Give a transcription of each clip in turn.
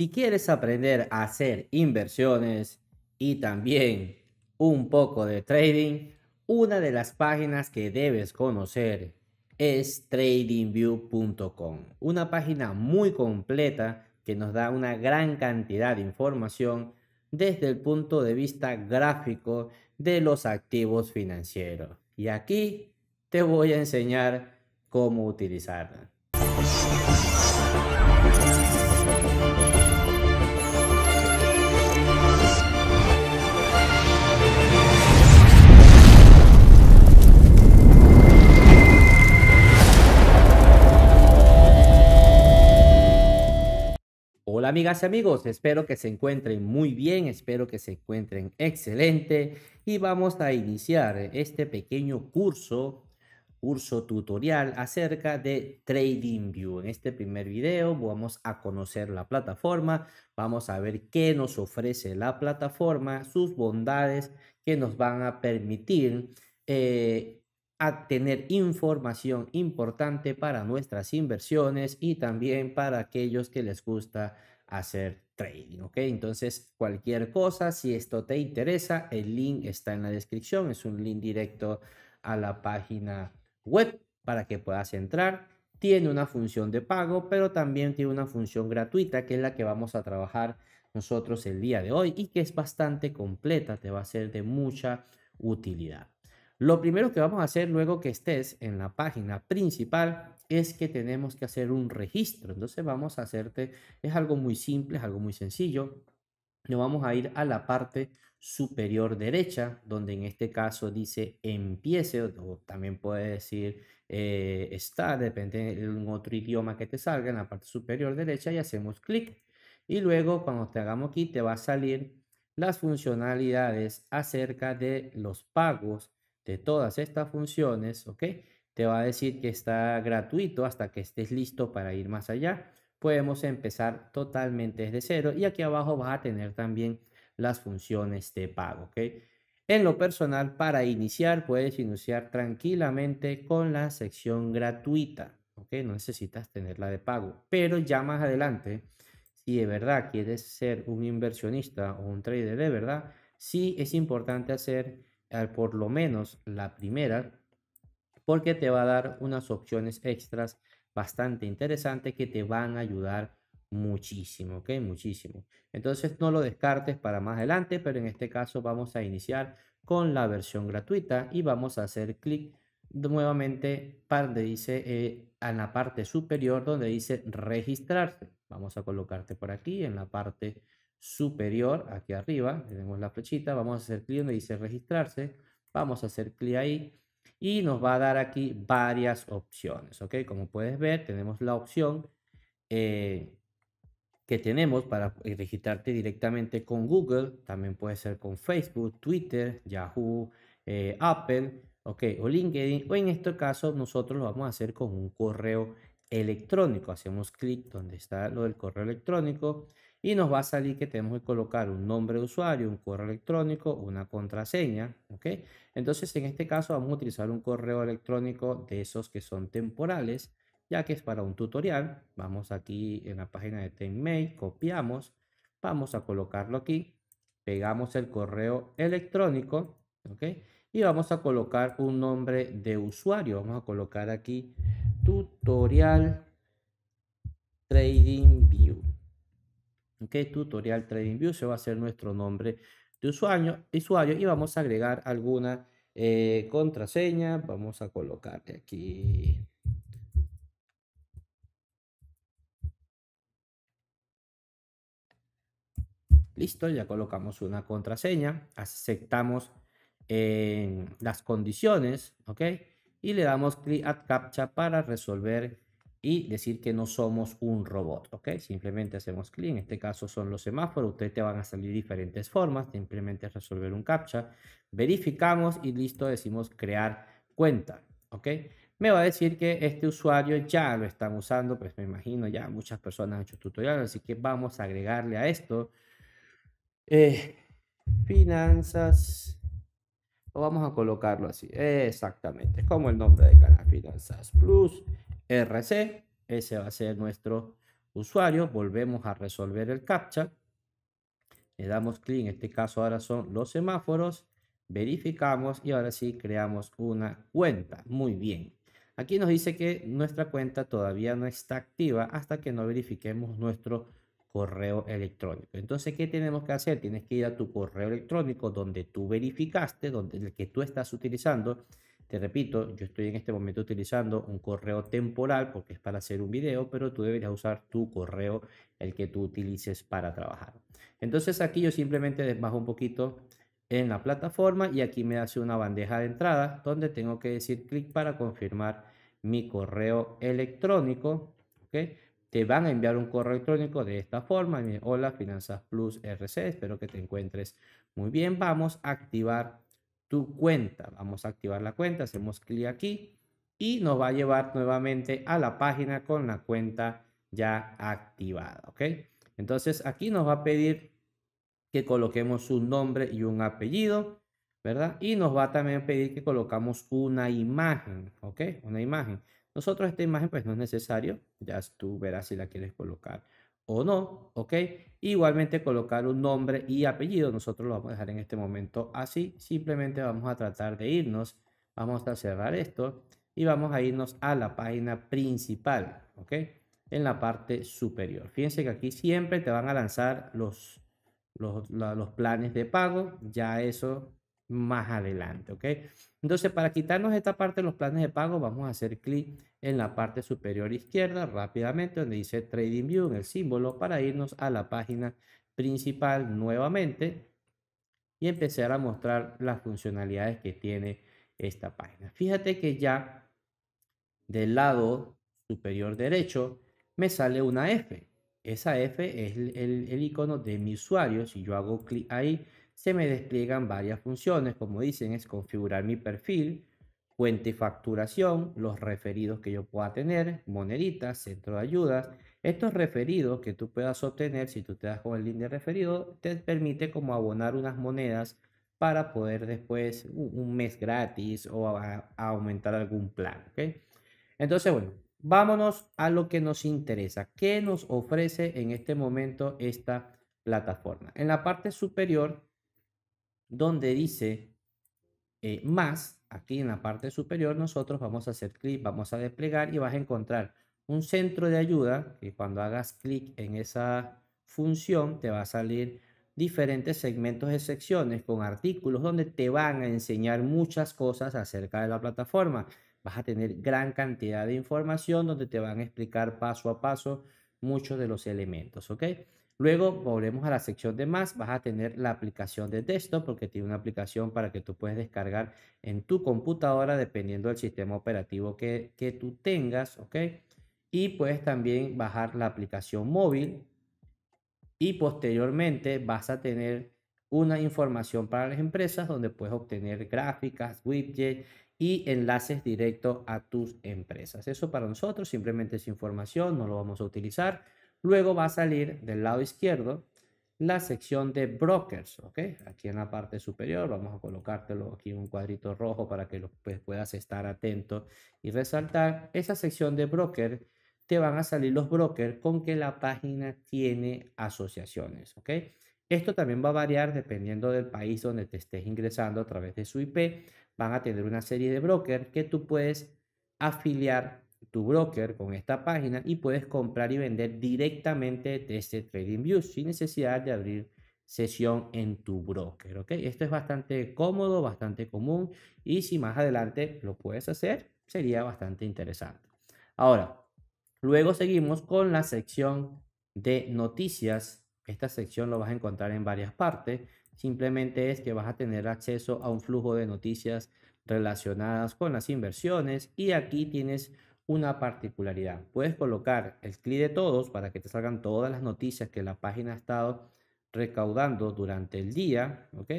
Si quieres aprender a hacer inversiones y también un poco de trading, una de las páginas que debes conocer es tradingview.com, una página muy completa que nos da una gran cantidad de información desde el punto de vista gráfico de los activos financieros. Y aquí te voy a enseñar cómo utilizarla. Hola amigas y amigos, espero que se encuentren muy bien, espero que se encuentren excelente y vamos a iniciar este pequeño curso, curso tutorial acerca de TradingView. En este primer video vamos a conocer la plataforma, vamos a ver qué nos ofrece la plataforma, sus bondades que nos van a permitir eh, a tener información importante para nuestras inversiones y también para aquellos que les gusta hacer trading, ¿ok? Entonces, cualquier cosa, si esto te interesa, el link está en la descripción, es un link directo a la página web para que puedas entrar. Tiene una función de pago, pero también tiene una función gratuita, que es la que vamos a trabajar nosotros el día de hoy y que es bastante completa, te va a ser de mucha utilidad. Lo primero que vamos a hacer luego que estés en la página principal es que tenemos que hacer un registro. Entonces vamos a hacerte, es algo muy simple, es algo muy sencillo. Nos vamos a ir a la parte superior derecha, donde en este caso dice empiece, o también puede decir eh, está, depende de un otro idioma que te salga en la parte superior derecha y hacemos clic. Y luego cuando te hagamos aquí te va a salir las funcionalidades acerca de los pagos de todas estas funciones, ¿ok? Te va a decir que está gratuito hasta que estés listo para ir más allá. Podemos empezar totalmente desde cero y aquí abajo vas a tener también las funciones de pago, ¿ok? En lo personal, para iniciar, puedes iniciar tranquilamente con la sección gratuita, ¿ok? No necesitas tenerla de pago, pero ya más adelante, si de verdad quieres ser un inversionista o un trader de verdad, sí es importante hacer por lo menos la primera, porque te va a dar unas opciones extras bastante interesantes que te van a ayudar muchísimo, ¿ok? Muchísimo. Entonces no lo descartes para más adelante, pero en este caso vamos a iniciar con la versión gratuita y vamos a hacer clic nuevamente donde dice eh, en la parte superior donde dice registrarse. Vamos a colocarte por aquí en la parte superior, aquí arriba, tenemos la flechita, vamos a hacer clic donde dice registrarse, vamos a hacer clic ahí y nos va a dar aquí varias opciones, ¿ok? Como puedes ver, tenemos la opción eh, que tenemos para registrarte directamente con Google, también puede ser con Facebook, Twitter, Yahoo, eh, Apple, ¿ok? O LinkedIn, o en este caso nosotros lo vamos a hacer con un correo electrónico, hacemos clic donde está lo del correo electrónico, y nos va a salir que tenemos que colocar un nombre de usuario, un correo electrónico, una contraseña, ¿ok? Entonces, en este caso vamos a utilizar un correo electrónico de esos que son temporales, ya que es para un tutorial. Vamos aquí en la página de TenMail, copiamos, vamos a colocarlo aquí, pegamos el correo electrónico, ¿ok? Y vamos a colocar un nombre de usuario. Vamos a colocar aquí tutorial trading view ok tutorial TradingView se va a hacer nuestro nombre de usuario, y vamos a agregar alguna eh, contraseña vamos a colocarle aquí listo ya colocamos una contraseña aceptamos eh, las condiciones ok y le damos clic a captcha para resolver y decir que no somos un robot, ¿ok? Simplemente hacemos clic, en este caso son los semáforos, ustedes te van a salir diferentes formas, simplemente resolver un captcha, verificamos y listo, decimos crear cuenta, ¿ok? Me va a decir que este usuario ya lo están usando, pues me imagino ya muchas personas han hecho tutoriales, así que vamos a agregarle a esto eh, finanzas, o vamos a colocarlo así, exactamente, como el nombre de canal, Finanzas Plus, RC. Ese va a ser nuestro usuario. Volvemos a resolver el CAPTCHA. Le damos clic, en este caso ahora son los semáforos. Verificamos y ahora sí creamos una cuenta. Muy bien. Aquí nos dice que nuestra cuenta todavía no está activa hasta que no verifiquemos nuestro correo electrónico. Entonces, ¿qué tenemos que hacer? Tienes que ir a tu correo electrónico donde tú verificaste, donde el que tú estás utilizando te repito, yo estoy en este momento utilizando un correo temporal porque es para hacer un video, pero tú deberías usar tu correo, el que tú utilices para trabajar. Entonces aquí yo simplemente desbajo un poquito en la plataforma y aquí me hace una bandeja de entrada donde tengo que decir clic para confirmar mi correo electrónico. ¿okay? Te van a enviar un correo electrónico de esta forma. Hola, Finanzas Plus RC, espero que te encuentres muy bien. Vamos a activar tu cuenta. Vamos a activar la cuenta, hacemos clic aquí y nos va a llevar nuevamente a la página con la cuenta ya activada, ¿ok? Entonces aquí nos va a pedir que coloquemos un nombre y un apellido, ¿verdad? Y nos va a también pedir que colocamos una imagen, ¿ok? Una imagen. Nosotros esta imagen pues no es necesario, ya tú verás si la quieres colocar o no, ¿ok? Igualmente colocar un nombre y apellido, nosotros lo vamos a dejar en este momento así, simplemente vamos a tratar de irnos, vamos a cerrar esto y vamos a irnos a la página principal, ¿ok? En la parte superior. Fíjense que aquí siempre te van a lanzar los, los, los planes de pago, ya eso más adelante, ¿ok? Entonces, para quitarnos esta parte de los planes de pago, vamos a hacer clic en la parte superior izquierda rápidamente donde dice Trading View en el símbolo para irnos a la página principal nuevamente y empezar a mostrar las funcionalidades que tiene esta página. Fíjate que ya del lado superior derecho me sale una F. Esa F es el, icono de mi usuario. Si yo hago clic ahí, se me despliegan varias funciones, como dicen, es configurar mi perfil, cuenta y facturación, los referidos que yo pueda tener, moneditas, centro de ayudas. Estos referidos que tú puedas obtener, si tú te das con el link de referido, te permite como abonar unas monedas para poder después un mes gratis o aumentar algún plan. ¿okay? Entonces, bueno, vámonos a lo que nos interesa. ¿Qué nos ofrece en este momento esta plataforma? En la parte superior donde dice eh, más, aquí en la parte superior nosotros vamos a hacer clic, vamos a desplegar y vas a encontrar un centro de ayuda que cuando hagas clic en esa función te va a salir diferentes segmentos de secciones con artículos donde te van a enseñar muchas cosas acerca de la plataforma. Vas a tener gran cantidad de información donde te van a explicar paso a paso muchos de los elementos, ¿ok? Luego volvemos a la sección de más, vas a tener la aplicación de desktop porque tiene una aplicación para que tú puedes descargar en tu computadora dependiendo del sistema operativo que, tú tengas, ¿ok? Y puedes también bajar la aplicación móvil y posteriormente vas a tener una información para las empresas donde puedes obtener gráficas, widgets y enlaces directos a tus empresas. Eso para nosotros simplemente es información, no lo vamos a utilizar Luego va a salir del lado izquierdo la sección de brokers, ¿ok? Aquí en la parte superior, vamos a colocártelo aquí en un cuadrito rojo para que lo, pues, puedas estar atento y resaltar. Esa sección de broker te van a salir los brokers con que la página tiene asociaciones, ¿ok? Esto también va a variar dependiendo del país donde te estés ingresando a través de su IP. Van a tener una serie de brokers que tú puedes afiliar tu broker con esta página y puedes comprar y vender directamente desde TradingView sin necesidad de abrir sesión en tu broker. ¿ok? Esto es bastante cómodo, bastante común y si más adelante lo puedes hacer, sería bastante interesante. Ahora, luego seguimos con la sección de noticias. Esta sección lo vas a encontrar en varias partes. Simplemente es que vas a tener acceso a un flujo de noticias relacionadas con las inversiones y aquí tienes una particularidad. Puedes colocar el clic de todos para que te salgan todas las noticias que la página ha estado recaudando durante el día, ¿ok?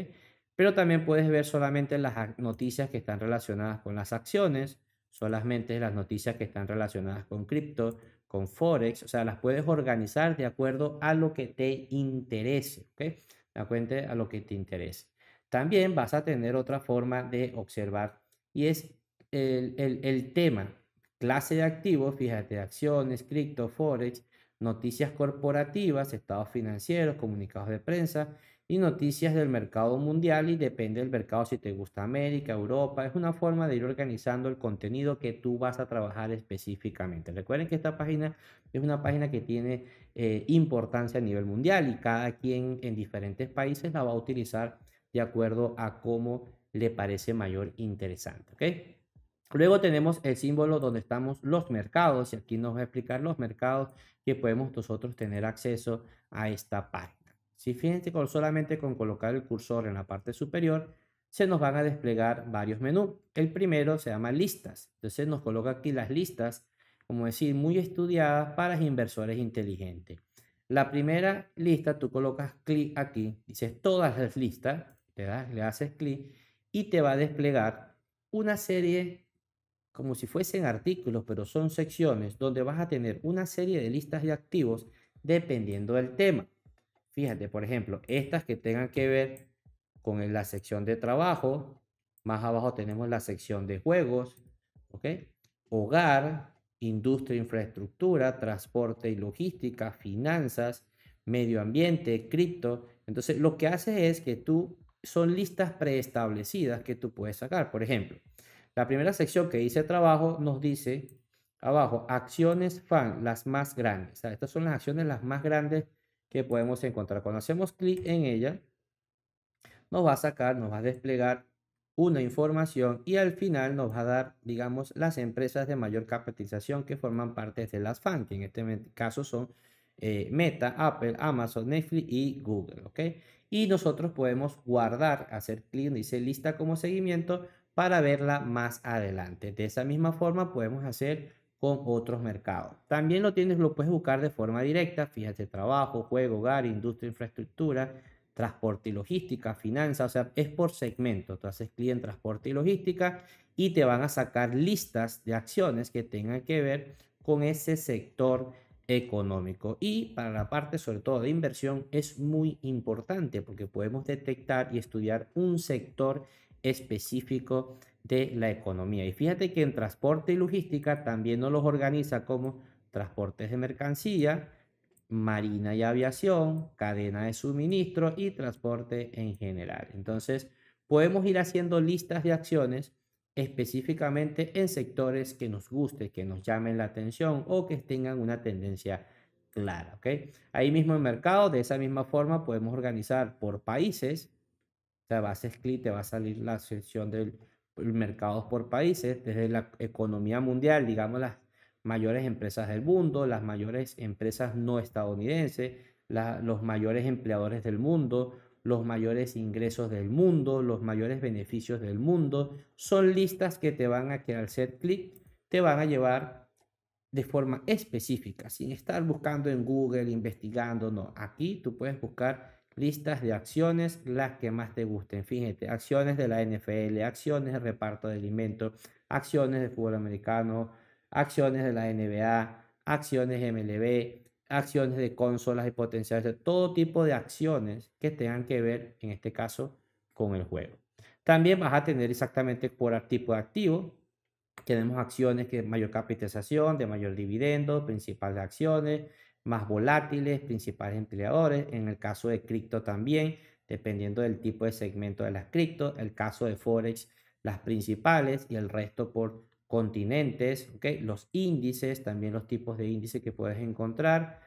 Pero también puedes ver solamente las noticias que están relacionadas con las acciones, solamente las noticias que están relacionadas con cripto, con forex, o sea, las puedes organizar de acuerdo a lo que te interese, ¿ok? De acuerdo a lo que te interese. También vas a tener otra forma de observar y es el, el, el tema, Clase de activos, fíjate, acciones, cripto, forex, noticias corporativas, estados financieros, comunicados de prensa y noticias del mercado mundial y depende del mercado si te gusta América, Europa. Es una forma de ir organizando el contenido que tú vas a trabajar específicamente. Recuerden que esta página es una página que tiene eh, importancia a nivel mundial y cada quien en diferentes países la va a utilizar de acuerdo a cómo le parece mayor interesante. ¿ok? Luego tenemos el símbolo donde estamos los mercados y aquí nos va a explicar los mercados que podemos nosotros tener acceso a esta página. Si fíjense solamente con colocar el cursor en la parte superior se nos van a desplegar varios menús. El primero se llama listas. Entonces nos coloca aquí las listas, como decir, muy estudiadas para inversores inteligentes. La primera lista, tú colocas clic aquí, dices todas las listas, te das, le haces clic y te va a desplegar una serie como si fuesen artículos, pero son secciones donde vas a tener una serie de listas de activos dependiendo del tema. Fíjate, por ejemplo, estas que tengan que ver con la sección de trabajo, más abajo tenemos la sección de juegos, ¿ok? Hogar, industria, infraestructura, transporte y logística, finanzas, medio ambiente, cripto. Entonces, lo que hace es que tú son listas preestablecidas que tú puedes sacar. Por ejemplo, la primera sección que dice trabajo nos dice abajo, acciones fan, las más grandes. estas son las acciones las más grandes que podemos encontrar. Cuando hacemos clic en ella, nos va a sacar, nos va a desplegar una información y al final nos va a dar, digamos, las empresas de mayor capitalización que forman parte de las FAN, que en este caso son eh, Meta, Apple, Amazon, Netflix y Google, ¿ok? Y nosotros podemos guardar, hacer clic, dice lista como seguimiento, para verla más adelante. De esa misma forma podemos hacer con otros mercados. También lo tienes, lo puedes buscar de forma directa, fíjate, trabajo, juego, hogar, industria, infraestructura, transporte y logística, finanzas, o sea, es por segmento. Tú haces transporte y logística y te van a sacar listas de acciones que tengan que ver con ese sector económico. Y para la parte sobre todo de inversión es muy importante porque podemos detectar y estudiar un sector específico de la economía. Y fíjate que en transporte y logística también nos los organiza como transportes de mercancía, marina y aviación, cadena de suministro y transporte en general. Entonces, podemos ir haciendo listas de acciones específicamente en sectores que nos guste, que nos llamen la atención o que tengan una tendencia clara. ¿okay? Ahí mismo en mercado, de esa misma forma, podemos organizar por países sea, vas a clic te va a salir la sección del pues, mercados por países, desde la economía mundial, digamos las mayores empresas del mundo, las mayores empresas no estadounidenses, los mayores empleadores del mundo, los mayores ingresos del mundo, los mayores beneficios del mundo. Son listas que te van a, que al hacer clic, te van a llevar de forma específica, sin estar buscando en Google, investigando, no. Aquí tú puedes buscar listas de acciones, las que más te gusten. Fíjate, acciones de la NFL, acciones de reparto de alimentos, acciones de fútbol americano, acciones de la NBA, acciones MLB, acciones de consolas y potenciales, todo tipo de acciones que tengan que ver, en este caso, con el juego. También vas a tener exactamente por tipo de activo. Tenemos acciones que mayor capitalización, de mayor dividendo, principal de acciones, más volátiles, principales empleadores, en el caso de cripto también, dependiendo del tipo de segmento de las cripto, el caso de Forex, las principales y el resto por continentes, los índices, también los tipos de índices que puedes encontrar,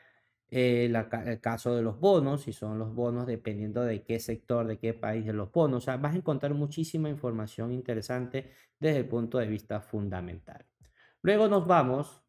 eh, el caso de los bonos, si son los bonos dependiendo de qué sector, de qué país de los bonos, o sea, vas a encontrar muchísima información interesante desde el punto de vista fundamental. Luego nos vamos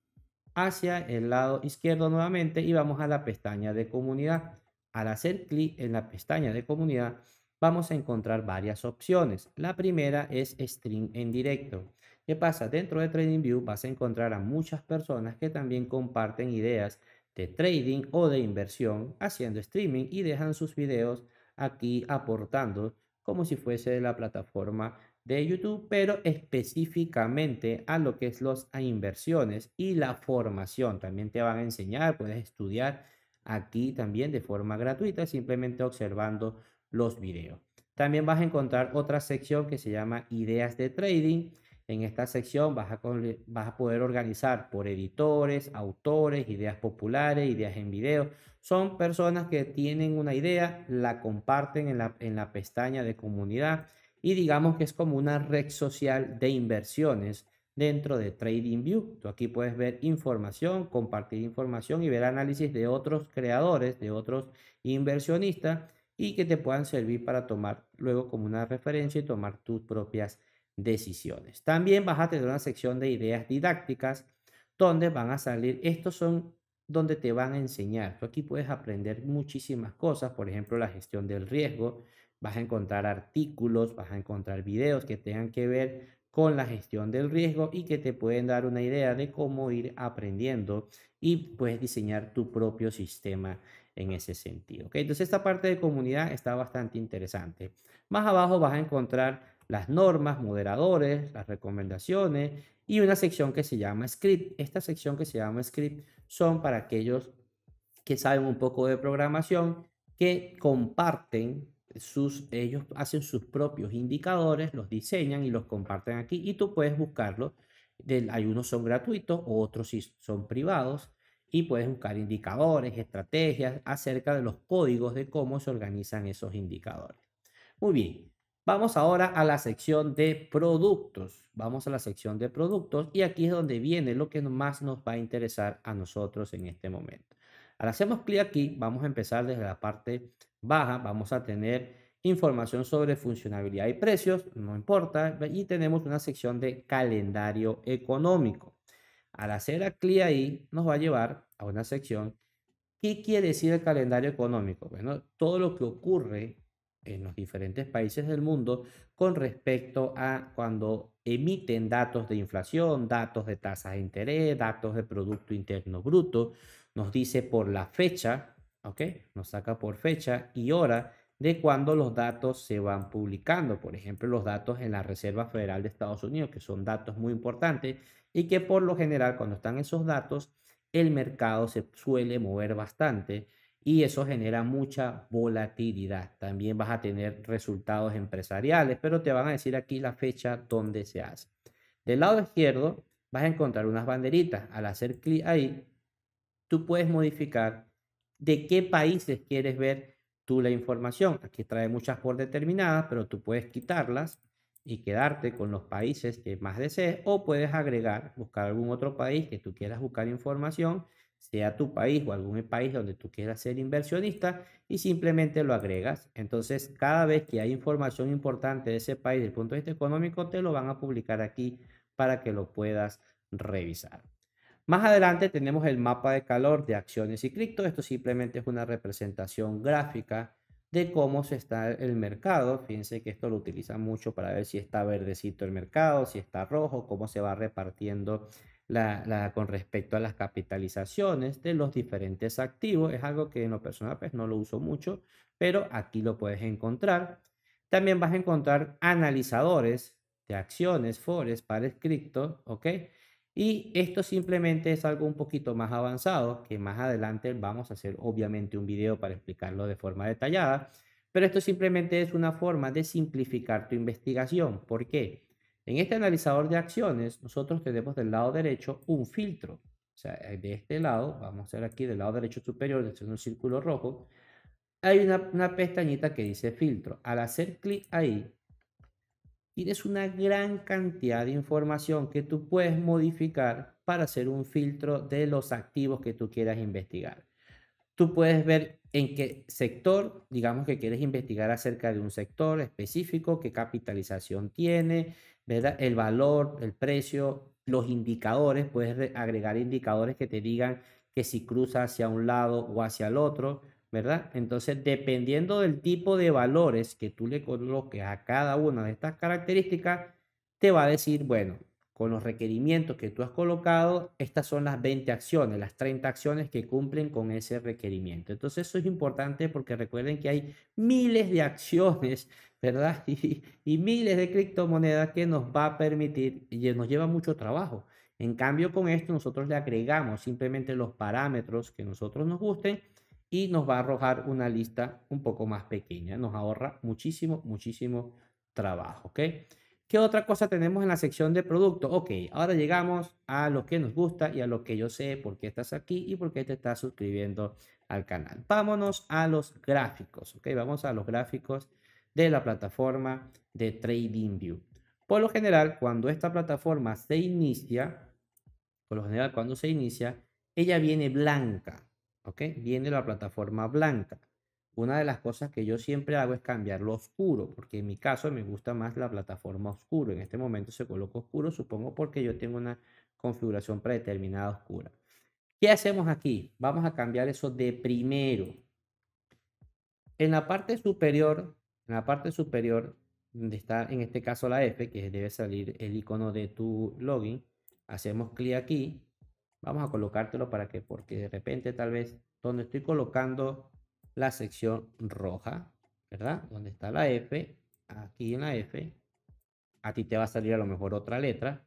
hacia el lado izquierdo nuevamente y vamos a la pestaña de comunidad. Al hacer clic en la pestaña de comunidad, vamos a encontrar varias opciones. La primera es stream en directo. ¿Qué pasa? Dentro de TradingView vas a encontrar a muchas personas que también comparten ideas de trading o de inversión haciendo streaming y dejan sus videos aquí aportando como si fuese de la plataforma de YouTube, pero específicamente a lo que es las inversiones y la formación. También te van a enseñar, puedes estudiar aquí también de forma gratuita, simplemente observando los videos. También vas a encontrar otra sección que se llama Ideas de Trading. En esta sección vas a, poder organizar por editores, autores, ideas populares, ideas en video. Son personas que tienen una idea, la comparten en la pestaña de comunidad y digamos que es como una red social de inversiones dentro de TradingView. Tú aquí puedes ver información, compartir información y ver análisis de otros creadores, de otros inversionistas y que te puedan servir para tomar luego como una referencia y tomar tus propias decisiones. También vas a tener una sección de ideas didácticas donde van a salir, estos son donde te van a enseñar. Tú aquí puedes aprender muchísimas cosas, por ejemplo, la gestión del riesgo, vas a encontrar artículos, vas a encontrar videos que tengan que ver con la gestión del riesgo y que te pueden dar una idea de cómo ir aprendiendo y puedes diseñar tu propio sistema en ese sentido. Entonces esta parte de comunidad está bastante interesante. Más abajo vas a encontrar las normas, moderadores, las recomendaciones y una sección que se llama script. Esta sección que se llama script son para aquellos que saben un poco de programación, que comparten sus, ellos hacen sus propios indicadores, los diseñan y los comparten aquí y tú puedes buscarlos. Del, hay unos son gratuitos, otros son privados y puedes buscar indicadores, estrategias acerca de los códigos de cómo se organizan esos indicadores. Muy bien, vamos ahora a la sección de productos. Vamos a la sección de productos y aquí es donde viene lo que más nos va a interesar a nosotros en este momento. Ahora hacemos clic aquí, vamos a empezar desde la parte baja, vamos a tener información sobre funcionabilidad y precios, no importa, y tenemos una sección de calendario económico. Al hacer clic ahí, nos va a llevar a una sección. ¿Qué quiere decir el calendario económico? Bueno, todo lo que ocurre en los diferentes países del mundo con respecto a cuando emiten datos de inflación, datos de tasas de interés, datos de Producto Interno Bruto. Nos dice por la fecha, ¿ok? Nos saca por fecha y hora de cuando los datos se van publicando. Por ejemplo, los datos en la Reserva Federal de Estados Unidos, que son datos muy importantes y que por lo general cuando están esos datos, el mercado se suele mover bastante y eso genera mucha volatilidad. También vas a tener resultados empresariales, pero te van a decir aquí la fecha donde se hace. Del lado izquierdo vas a encontrar unas banderitas. Al hacer clic ahí, tú puedes modificar de qué países quieres ver tú la información. Aquí trae muchas por determinadas, pero tú puedes quitarlas y quedarte con los países que más desees o puedes agregar, buscar algún otro país que tú quieras buscar información, sea tu país o algún país donde tú quieras ser inversionista y simplemente lo agregas. Entonces, cada vez que hay información importante de ese país desde el punto de vista económico, te lo van a publicar aquí para que lo puedas revisar. Más adelante tenemos el mapa de calor de acciones y cripto. Esto simplemente es una representación gráfica de cómo se está el mercado. Fíjense que esto lo utilizan mucho para ver si está verdecito el mercado, si está rojo, cómo se va repartiendo la, con respecto a las capitalizaciones de los diferentes activos. Es algo que en lo personal pues, no lo uso mucho, pero aquí lo puedes encontrar. También vas a encontrar analizadores de acciones, forex, para cripto, ¿ok? Y esto simplemente es algo un poquito más avanzado, que más adelante vamos a hacer obviamente un video para explicarlo de forma detallada, pero esto simplemente es una forma de simplificar tu investigación. ¿Por qué? En este analizador de acciones, nosotros tenemos del lado derecho un filtro. O sea, eh, de este lado, vamos a ver aquí del lado derecho superior, de es un círculo rojo, hay una, una pestañita que dice filtro. Al hacer clic ahí, tienes una gran cantidad de información que tú puedes modificar para hacer un filtro de los activos que tú quieras investigar. Tú puedes ver en qué sector, digamos que quieres investigar acerca de un sector específico, qué capitalización tiene, el valor, el precio, los indicadores, puedes agregar indicadores que te digan que si cruza hacia un lado o hacia el otro. ¿verdad? Entonces, dependiendo del tipo de valores que tú le coloques a cada una de estas características, te va a decir, bueno, con los requerimientos que tú has colocado, estas son las 20 acciones, las 30 acciones que cumplen con ese requerimiento. Entonces eso es importante porque recuerden que hay miles de acciones, ¿verdad? Y, y miles de criptomonedas que nos va a permitir y nos lleva mucho trabajo. En cambio, con esto nosotros le agregamos simplemente los parámetros que nosotros nos gusten y nos va a arrojar una lista un poco más pequeña. Nos ahorra muchísimo, muchísimo trabajo, ¿Qué otra cosa tenemos en la sección de producto? Ok, ahora llegamos a lo que nos gusta y a lo que yo sé por qué estás aquí y por qué te estás suscribiendo al canal. Vámonos a los gráficos, vamos a los gráficos de la plataforma de TradingView. Por lo general, cuando esta plataforma se inicia, por lo general cuando se inicia, ella viene blanca, ¿ok? Viene la plataforma blanca. Una de las cosas que yo siempre hago es cambiarlo lo oscuro, porque en mi caso me gusta más la plataforma oscuro. En este momento se coloca oscuro, supongo porque yo tengo una configuración predeterminada oscura. ¿Qué hacemos aquí? Vamos a cambiar eso de primero. En la parte superior, en la parte superior, donde está en este caso la F, que debe salir el icono de tu login, hacemos clic aquí Vamos a colocártelo para que, porque de repente tal vez donde estoy colocando la sección roja, ¿verdad? Donde está la F, aquí en la F, a ti te va a salir a lo mejor otra letra.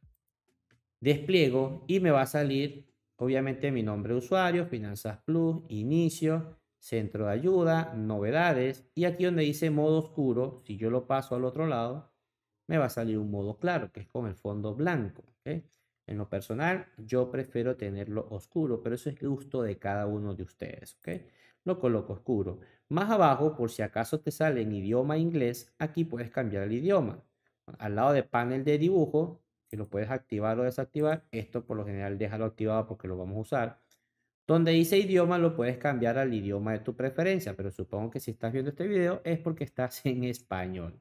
Despliego y me va a salir, obviamente, mi nombre de usuario, Finanzas Plus, inicio, centro de ayuda, novedades. Y aquí donde dice modo oscuro, si yo lo paso al otro lado, me va a salir un modo claro, que es con el fondo blanco. En lo personal, yo prefiero tenerlo oscuro, pero eso es gusto de cada uno de ustedes, ¿ok? Lo coloco oscuro. Más abajo, por si acaso te sale en idioma inglés, aquí puedes cambiar el idioma. Al lado de panel de dibujo, que lo puedes activar o desactivar, esto por lo general déjalo activado porque lo vamos a usar. Donde dice idioma lo puedes cambiar al idioma de tu preferencia, pero supongo que si estás viendo este video es porque estás en español.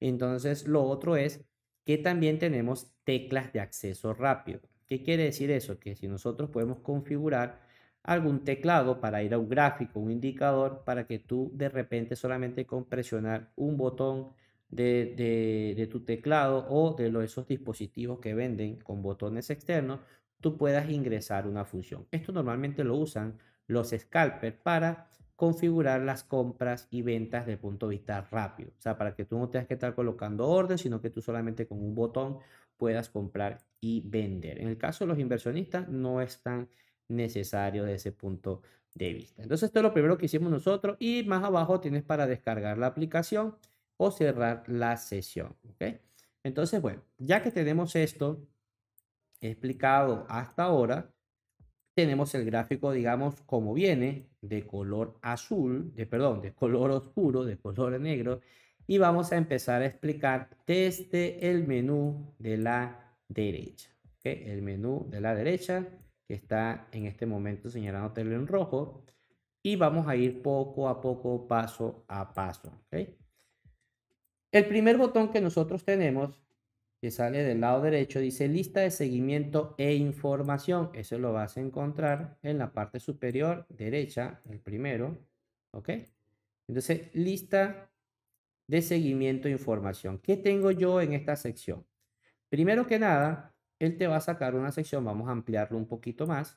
Entonces lo otro es que también tenemos teclas de acceso rápido. ¿Qué quiere decir eso? Que si nosotros podemos configurar algún teclado para ir a un gráfico, un indicador, para que tú de repente solamente con presionar un botón de, tu teclado o de los, esos dispositivos que venden con botones externos, tú puedas ingresar una función. Esto normalmente lo usan los scalpers para configurar las compras y ventas de punto de vista rápido. O sea, para que tú no tengas que estar colocando orden, sino que tú solamente con un botón puedas comprar y vender. En el caso de los inversionistas, no es tan necesario desde ese punto de vista. Entonces, esto es lo primero que hicimos nosotros y más abajo tienes para descargar la aplicación o cerrar la sesión. Entonces, bueno, ya que tenemos esto explicado hasta ahora, tenemos el gráfico, digamos, como viene, de color azul, de perdón, de color oscuro, de color negro, y vamos a empezar a explicar desde el menú de la derecha. El menú de la derecha, que está en este momento señalándotelo en rojo, y vamos a ir poco a poco, paso a paso. El primer botón que nosotros tenemos que sale del lado derecho, dice lista de seguimiento e información. Eso lo vas a encontrar en la parte superior derecha, el primero. ¿Ok? Entonces, lista de seguimiento e información. ¿Qué tengo yo en esta sección? Primero que nada, él te va a sacar una sección, vamos a ampliarlo un poquito más,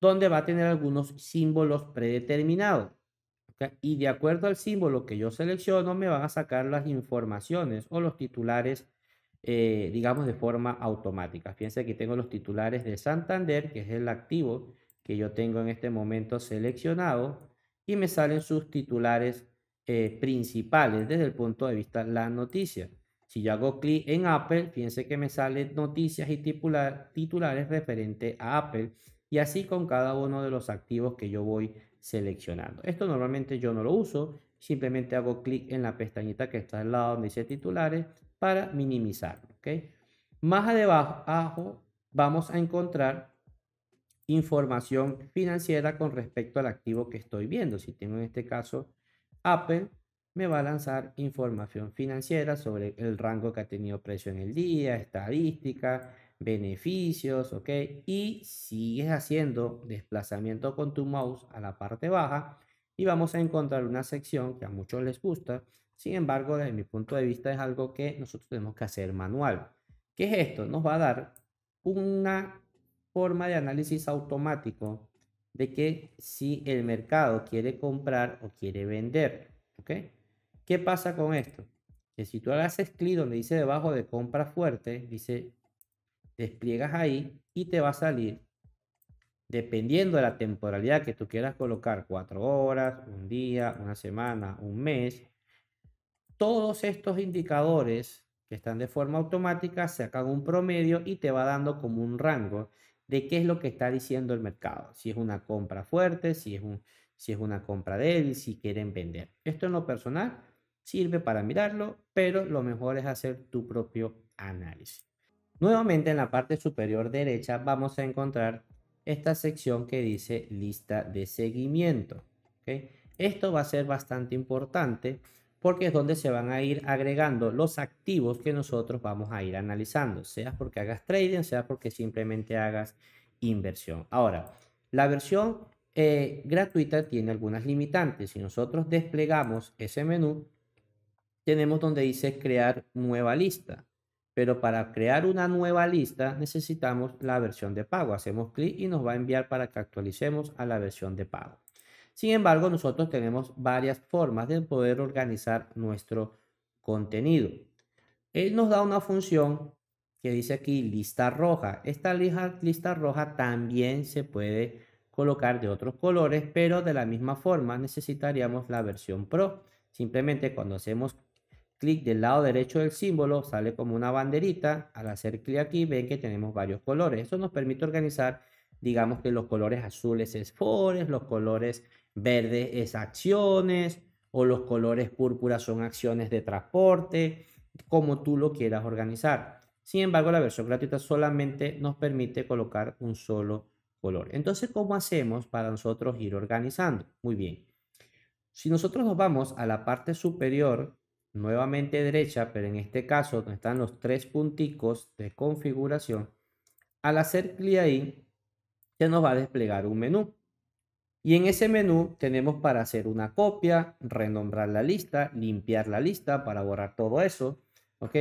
donde va a tener algunos símbolos predeterminados. Y de acuerdo al símbolo que yo selecciono, me van a sacar las informaciones o los titulares eh, digamos, de forma automática. Fíjense, que tengo los titulares de Santander, que es el activo que yo tengo en este momento seleccionado, y me salen sus titulares eh, principales desde el punto de vista de la noticia. Si yo hago clic en Apple, fíjense que me salen noticias y titular, titulares referente a Apple y así con cada uno de los activos que yo voy seleccionando. Esto normalmente yo no lo uso, simplemente hago clic en la pestañita que está al lado donde dice titulares para minimizar, Más abajo vamos a encontrar información financiera con respecto al activo que estoy viendo. Si tengo en este caso Apple, me va a lanzar información financiera sobre el rango que ha tenido precio en el día, estadística, beneficios, ¿ok? Y sigues haciendo desplazamiento con tu mouse a la parte baja y vamos a encontrar una sección que a muchos les gusta sin embargo, desde mi punto de vista es algo que nosotros tenemos que hacer manual. ¿Qué es esto? Nos va a dar una forma de análisis automático de que si el mercado quiere comprar o quiere vender. ¿Qué pasa con esto? Que si tú haces clic donde dice debajo de compra fuerte, dice despliegas ahí y te va a salir, dependiendo de la temporalidad que tú quieras colocar, cuatro horas, un día, una semana, un mes, todos estos indicadores que están de forma automática sacan un promedio y te va dando como un rango de qué es lo que está diciendo el mercado. Si es una compra fuerte, si es, un, si es una compra débil, si quieren vender. Esto en lo personal sirve para mirarlo, pero lo mejor es hacer tu propio análisis. Nuevamente en la parte superior derecha vamos a encontrar esta sección que dice lista de seguimiento. Esto va a ser bastante importante porque es donde se van a ir agregando los activos que nosotros vamos a ir analizando, sea porque hagas trading, sea porque simplemente hagas inversión. Ahora, la versión eh, gratuita tiene algunas limitantes. Si nosotros desplegamos ese menú, tenemos donde dice crear nueva lista. Pero para crear una nueva lista necesitamos la versión de pago. Hacemos clic y nos va a enviar para que actualicemos a la versión de pago. Sin embargo, nosotros tenemos varias formas de poder organizar nuestro contenido. Él nos da una función que dice aquí lista roja. Esta lista, roja también se puede colocar de otros colores, pero de la misma forma necesitaríamos la versión Pro. Simplemente cuando hacemos clic del lado derecho del símbolo sale como una banderita. Al hacer clic aquí ven que tenemos varios colores. Eso nos permite organizar, digamos que los colores azules es Forest, los colores verde es acciones o los colores púrpura son acciones de transporte, como tú lo quieras organizar. Sin embargo, la versión gratuita solamente nos permite colocar un solo color. Entonces, ¿cómo hacemos para nosotros ir organizando? Muy bien. Si nosotros nos vamos a la parte superior, nuevamente derecha, pero en este caso donde están los tres punticos de configuración, al hacer clic ahí, se nos va a desplegar un menú. Y en ese menú tenemos para hacer una copia, renombrar la lista, limpiar la lista para borrar todo eso. ¿Ok?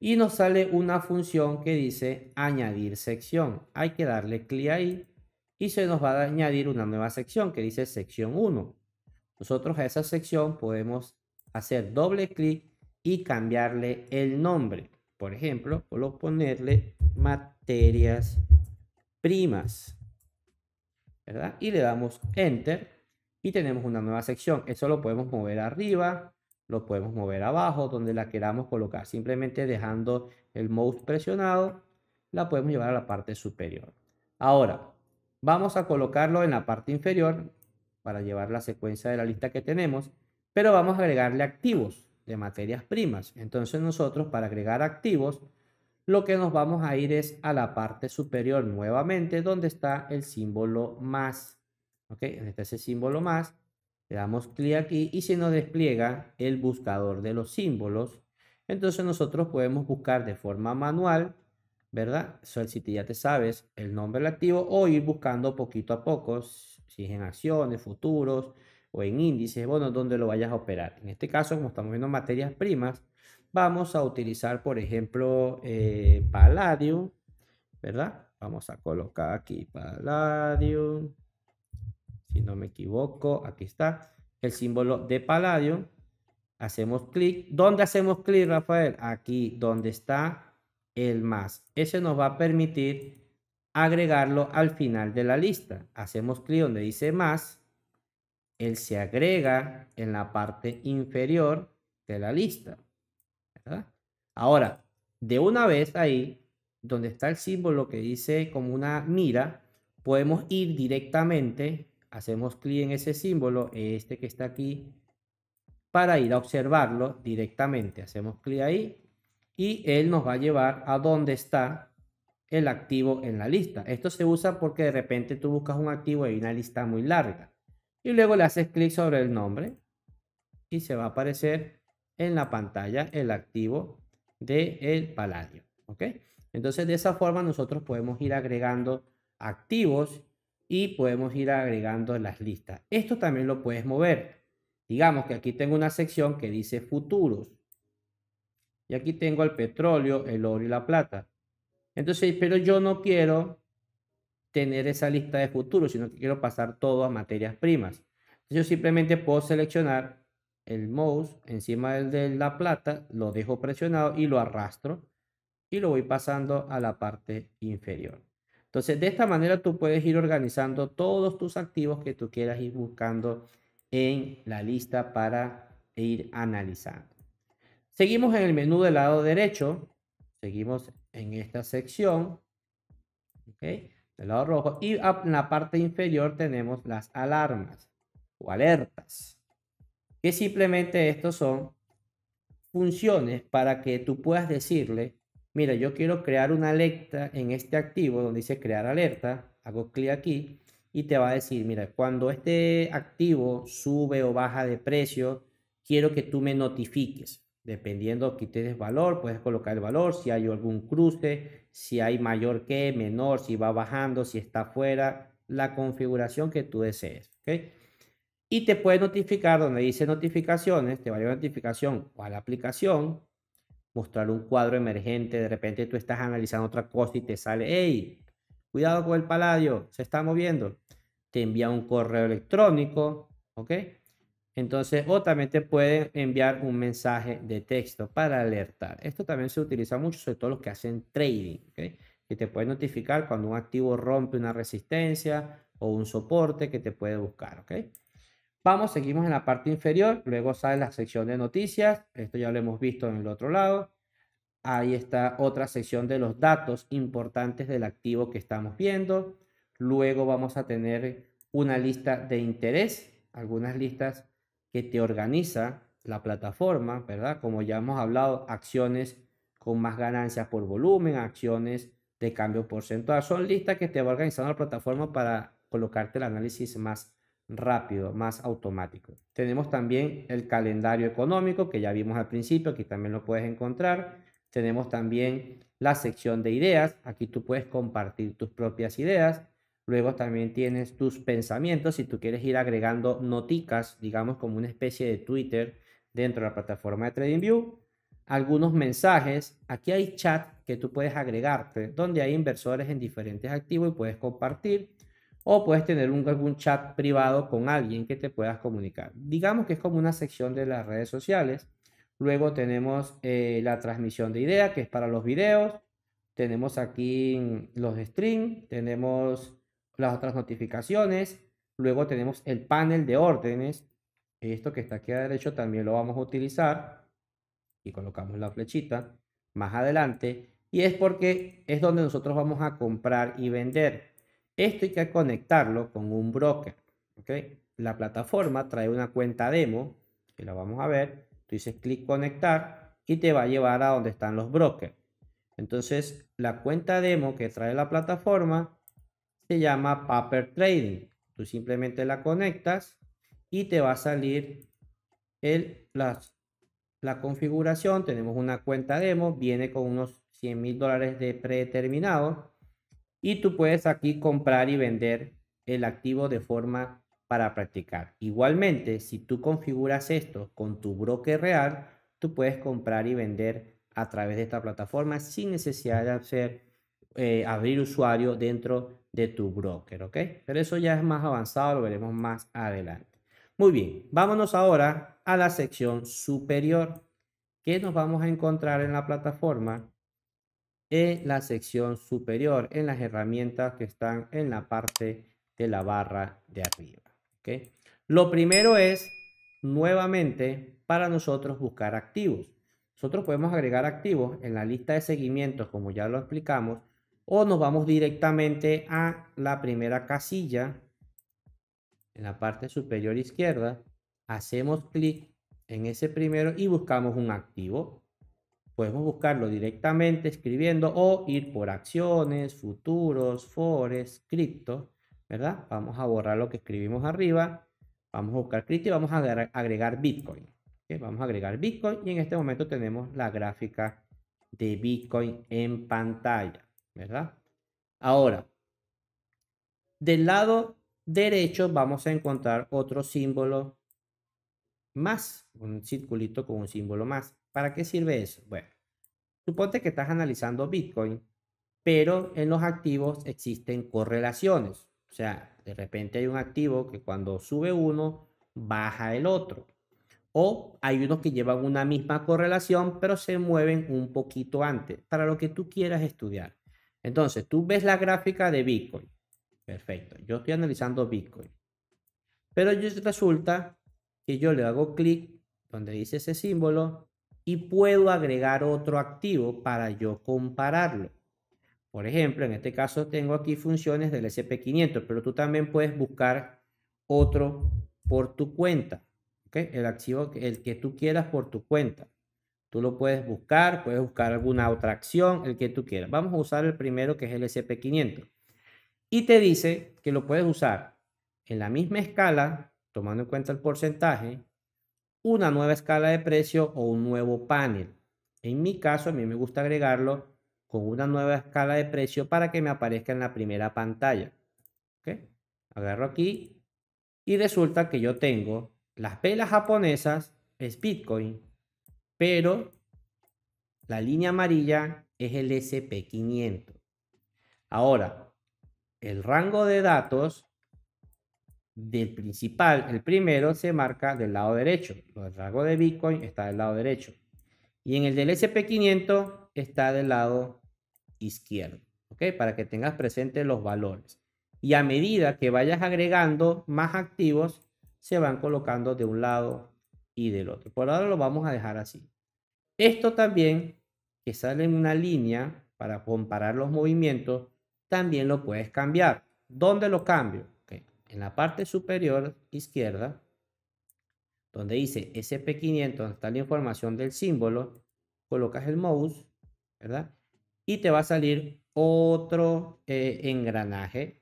Y nos sale una función que dice añadir sección. Hay que darle clic ahí y se nos va a añadir una nueva sección que dice sección 1. Nosotros a esa sección podemos hacer doble clic y cambiarle el nombre. Por ejemplo, puedo ponerle materias primas. Y le damos Enter y tenemos una nueva sección. Eso lo podemos mover arriba, lo podemos mover abajo, donde la queramos colocar. Simplemente dejando el mouse presionado, la podemos llevar a la parte superior. Ahora, vamos a colocarlo en la parte inferior para llevar la secuencia de la lista que tenemos, pero vamos a agregarle activos de materias primas. Entonces nosotros para agregar activos lo que nos vamos a ir es a la parte superior nuevamente, donde está el símbolo más. ¿Ok? Donde este está ese símbolo más. Le damos clic aquí y se nos despliega el buscador de los símbolos. Entonces nosotros podemos buscar de forma manual, ¿verdad? sol si ya te sabes el nombre del activo o ir buscando poquito a poco, si es en acciones, futuros o en índices, bueno, donde lo vayas a operar. En este caso, como estamos viendo materias primas, Vamos a utilizar, por ejemplo, eh, ¿verdad? Vamos a colocar aquí paladio Si no me equivoco, aquí está el símbolo de paladio Hacemos clic. ¿Dónde hacemos clic, Rafael? Aquí donde está el más. Ese nos va a permitir agregarlo al final de la lista. Hacemos clic donde dice más. Él se agrega en la parte inferior de la lista. Ahora, de una vez ahí, donde está el símbolo que dice como una mira, podemos ir directamente, hacemos clic en ese símbolo, este que está aquí, para ir a observarlo directamente. Hacemos clic ahí y él nos va a llevar a donde está el activo en la lista. Esto se usa porque de repente tú buscas un activo y hay una lista muy larga. Y luego le haces clic sobre el nombre y se va a aparecer en la pantalla el activo del el paladio. ¿ok? Entonces de esa forma nosotros podemos ir agregando activos y podemos ir agregando las listas. Esto también lo puedes mover. Digamos que aquí tengo una sección que dice futuros. Y aquí tengo el petróleo, el oro y la plata. Entonces, pero yo no quiero tener esa lista de futuros, sino que quiero pasar todo a materias primas. Yo simplemente puedo seleccionar el mouse encima del de la plata, lo dejo presionado y lo arrastro y lo voy pasando a la parte inferior. Entonces, de esta manera tú puedes ir organizando todos tus activos que tú quieras ir buscando en la lista para ir analizando. Seguimos en el menú del lado derecho, seguimos en esta sección, Del lado rojo, y en la parte inferior tenemos las alarmas o alertas que simplemente estos son funciones para que tú puedas decirle, mira, yo quiero crear una alerta en este activo donde dice crear alerta, hago clic aquí y te va a decir, mira, cuando este activo sube o baja de precio, quiero que tú me notifiques. Dependiendo que tienes valor, puedes colocar el valor, si hay algún cruce, si hay mayor que, menor, si va bajando, si está fuera, la configuración que tú desees. ¿okay? y te puede notificar donde dice notificaciones, te va a notificación o a la aplicación, mostrar un cuadro emergente, de repente tú estás analizando otra cosa y te sale, hey, cuidado con el paladio, se está moviendo, te envía un correo electrónico, ¿ok? Entonces, o también te pueden enviar un mensaje de texto para alertar. Esto también se utiliza mucho, sobre todo los que hacen trading, ¿ok? Que te puede notificar cuando un activo rompe una resistencia o un soporte que te puede buscar, ¿ok? Vamos, seguimos en la parte inferior, luego sale la sección de noticias, esto ya lo hemos visto en el otro lado. Ahí está otra sección de los datos importantes del activo que estamos viendo. Luego vamos a tener una lista de interés, algunas listas que te organiza la plataforma, ¿verdad? Como ya hemos hablado, acciones con más ganancias por volumen, acciones de cambio porcentual. Son listas que te va organizando la plataforma para colocarte el análisis más rápido, más automático. Tenemos también el calendario económico que ya vimos al principio, aquí también lo puedes encontrar. Tenemos también la sección de ideas, aquí tú puedes compartir tus propias ideas. Luego también tienes tus pensamientos, si tú quieres ir agregando noticas, digamos como una especie de Twitter dentro de la plataforma de TradingView. Algunos mensajes, aquí hay chat que tú puedes agregarte, donde hay inversores en diferentes activos y puedes compartir o puedes tener un, algún chat privado con alguien que te puedas comunicar. Digamos que es como una sección de las redes sociales. Luego tenemos eh, la transmisión de idea, que es para los videos. Tenemos aquí mm, los streams, tenemos las otras notificaciones. Luego tenemos el panel de órdenes. Esto que está aquí a derecho también lo vamos a utilizar. Y colocamos la flechita más adelante. Y es porque es donde nosotros vamos a comprar y vender. Esto hay que conectarlo con un broker. La plataforma trae una cuenta demo, que la vamos a ver. Tú dices clic conectar y te va a llevar a donde están los brokers. Entonces, la cuenta demo que trae la plataforma se llama Paper Trading. Tú simplemente la conectas y te va a salir el, la, la configuración. Tenemos una cuenta demo, viene con unos 100 mil dólares de predeterminado y tú puedes aquí comprar y vender el activo de forma para practicar. Igualmente, si tú configuras esto con tu broker real, tú puedes comprar y vender a través de esta plataforma sin necesidad de hacer, eh, abrir usuario dentro de tu broker, ¿ok? Pero eso ya es más avanzado, lo veremos más adelante. Muy bien, vámonos ahora a la sección superior. que nos vamos a encontrar en la plataforma? en la sección superior, en las herramientas que están en la parte de la barra de arriba. Lo primero es, nuevamente, para nosotros buscar activos. Nosotros podemos agregar activos en la lista de seguimientos, como ya lo explicamos, o nos vamos directamente a la primera casilla, en la parte superior izquierda, hacemos clic en ese primero y buscamos un activo. Podemos buscarlo directamente escribiendo o ir por acciones, futuros, forex, cripto, ¿verdad? Vamos a borrar lo que escribimos arriba. Vamos a buscar cripto y vamos a agregar Bitcoin. Vamos a agregar Bitcoin y en este momento tenemos la gráfica de Bitcoin en pantalla, ¿verdad? Ahora, del lado derecho vamos a encontrar otro símbolo más, un circulito con un símbolo más. ¿Para qué sirve eso? Bueno, suponte que estás analizando Bitcoin, pero en los activos existen correlaciones. O sea, de repente hay un activo que cuando sube uno, baja el otro. O hay unos que llevan una misma correlación, pero se mueven un poquito antes, para lo que tú quieras estudiar. Entonces, tú ves la gráfica de Bitcoin. Perfecto, yo estoy analizando Bitcoin. Pero resulta que yo le hago clic donde dice ese símbolo y puedo agregar otro activo para yo compararlo. Por ejemplo, en este caso tengo aquí funciones del SP500, pero tú también puedes buscar otro por tu cuenta. ¿okay? El activo, el que tú quieras por tu cuenta. Tú lo puedes buscar, puedes buscar alguna otra acción, el que tú quieras. Vamos a usar el primero que es el SP500. Y te dice que lo puedes usar en la misma escala, tomando en cuenta el porcentaje, una nueva escala de precio o un nuevo panel. En mi caso, a mí me gusta agregarlo con una nueva escala de precio para que me aparezca en la primera pantalla. ¿Okay? Agarro aquí y resulta que yo tengo las velas japonesas es Bitcoin, pero la línea amarilla es el SP500. Ahora, el rango de datos del principal, el primero, se marca del lado derecho. El rango de Bitcoin está del lado derecho. Y en el del SP500 está del lado izquierdo. ¿Ok? Para que tengas presentes los valores. Y a medida que vayas agregando más activos, se van colocando de un lado y del otro. Por ahora lo vamos a dejar así. Esto también, que sale en una línea para comparar los movimientos, también lo puedes cambiar. ¿Dónde lo cambio? en la parte superior izquierda, donde dice SP500, donde está la información del símbolo, colocas el mouse, ¿verdad? Y te va a salir otro eh, engranaje.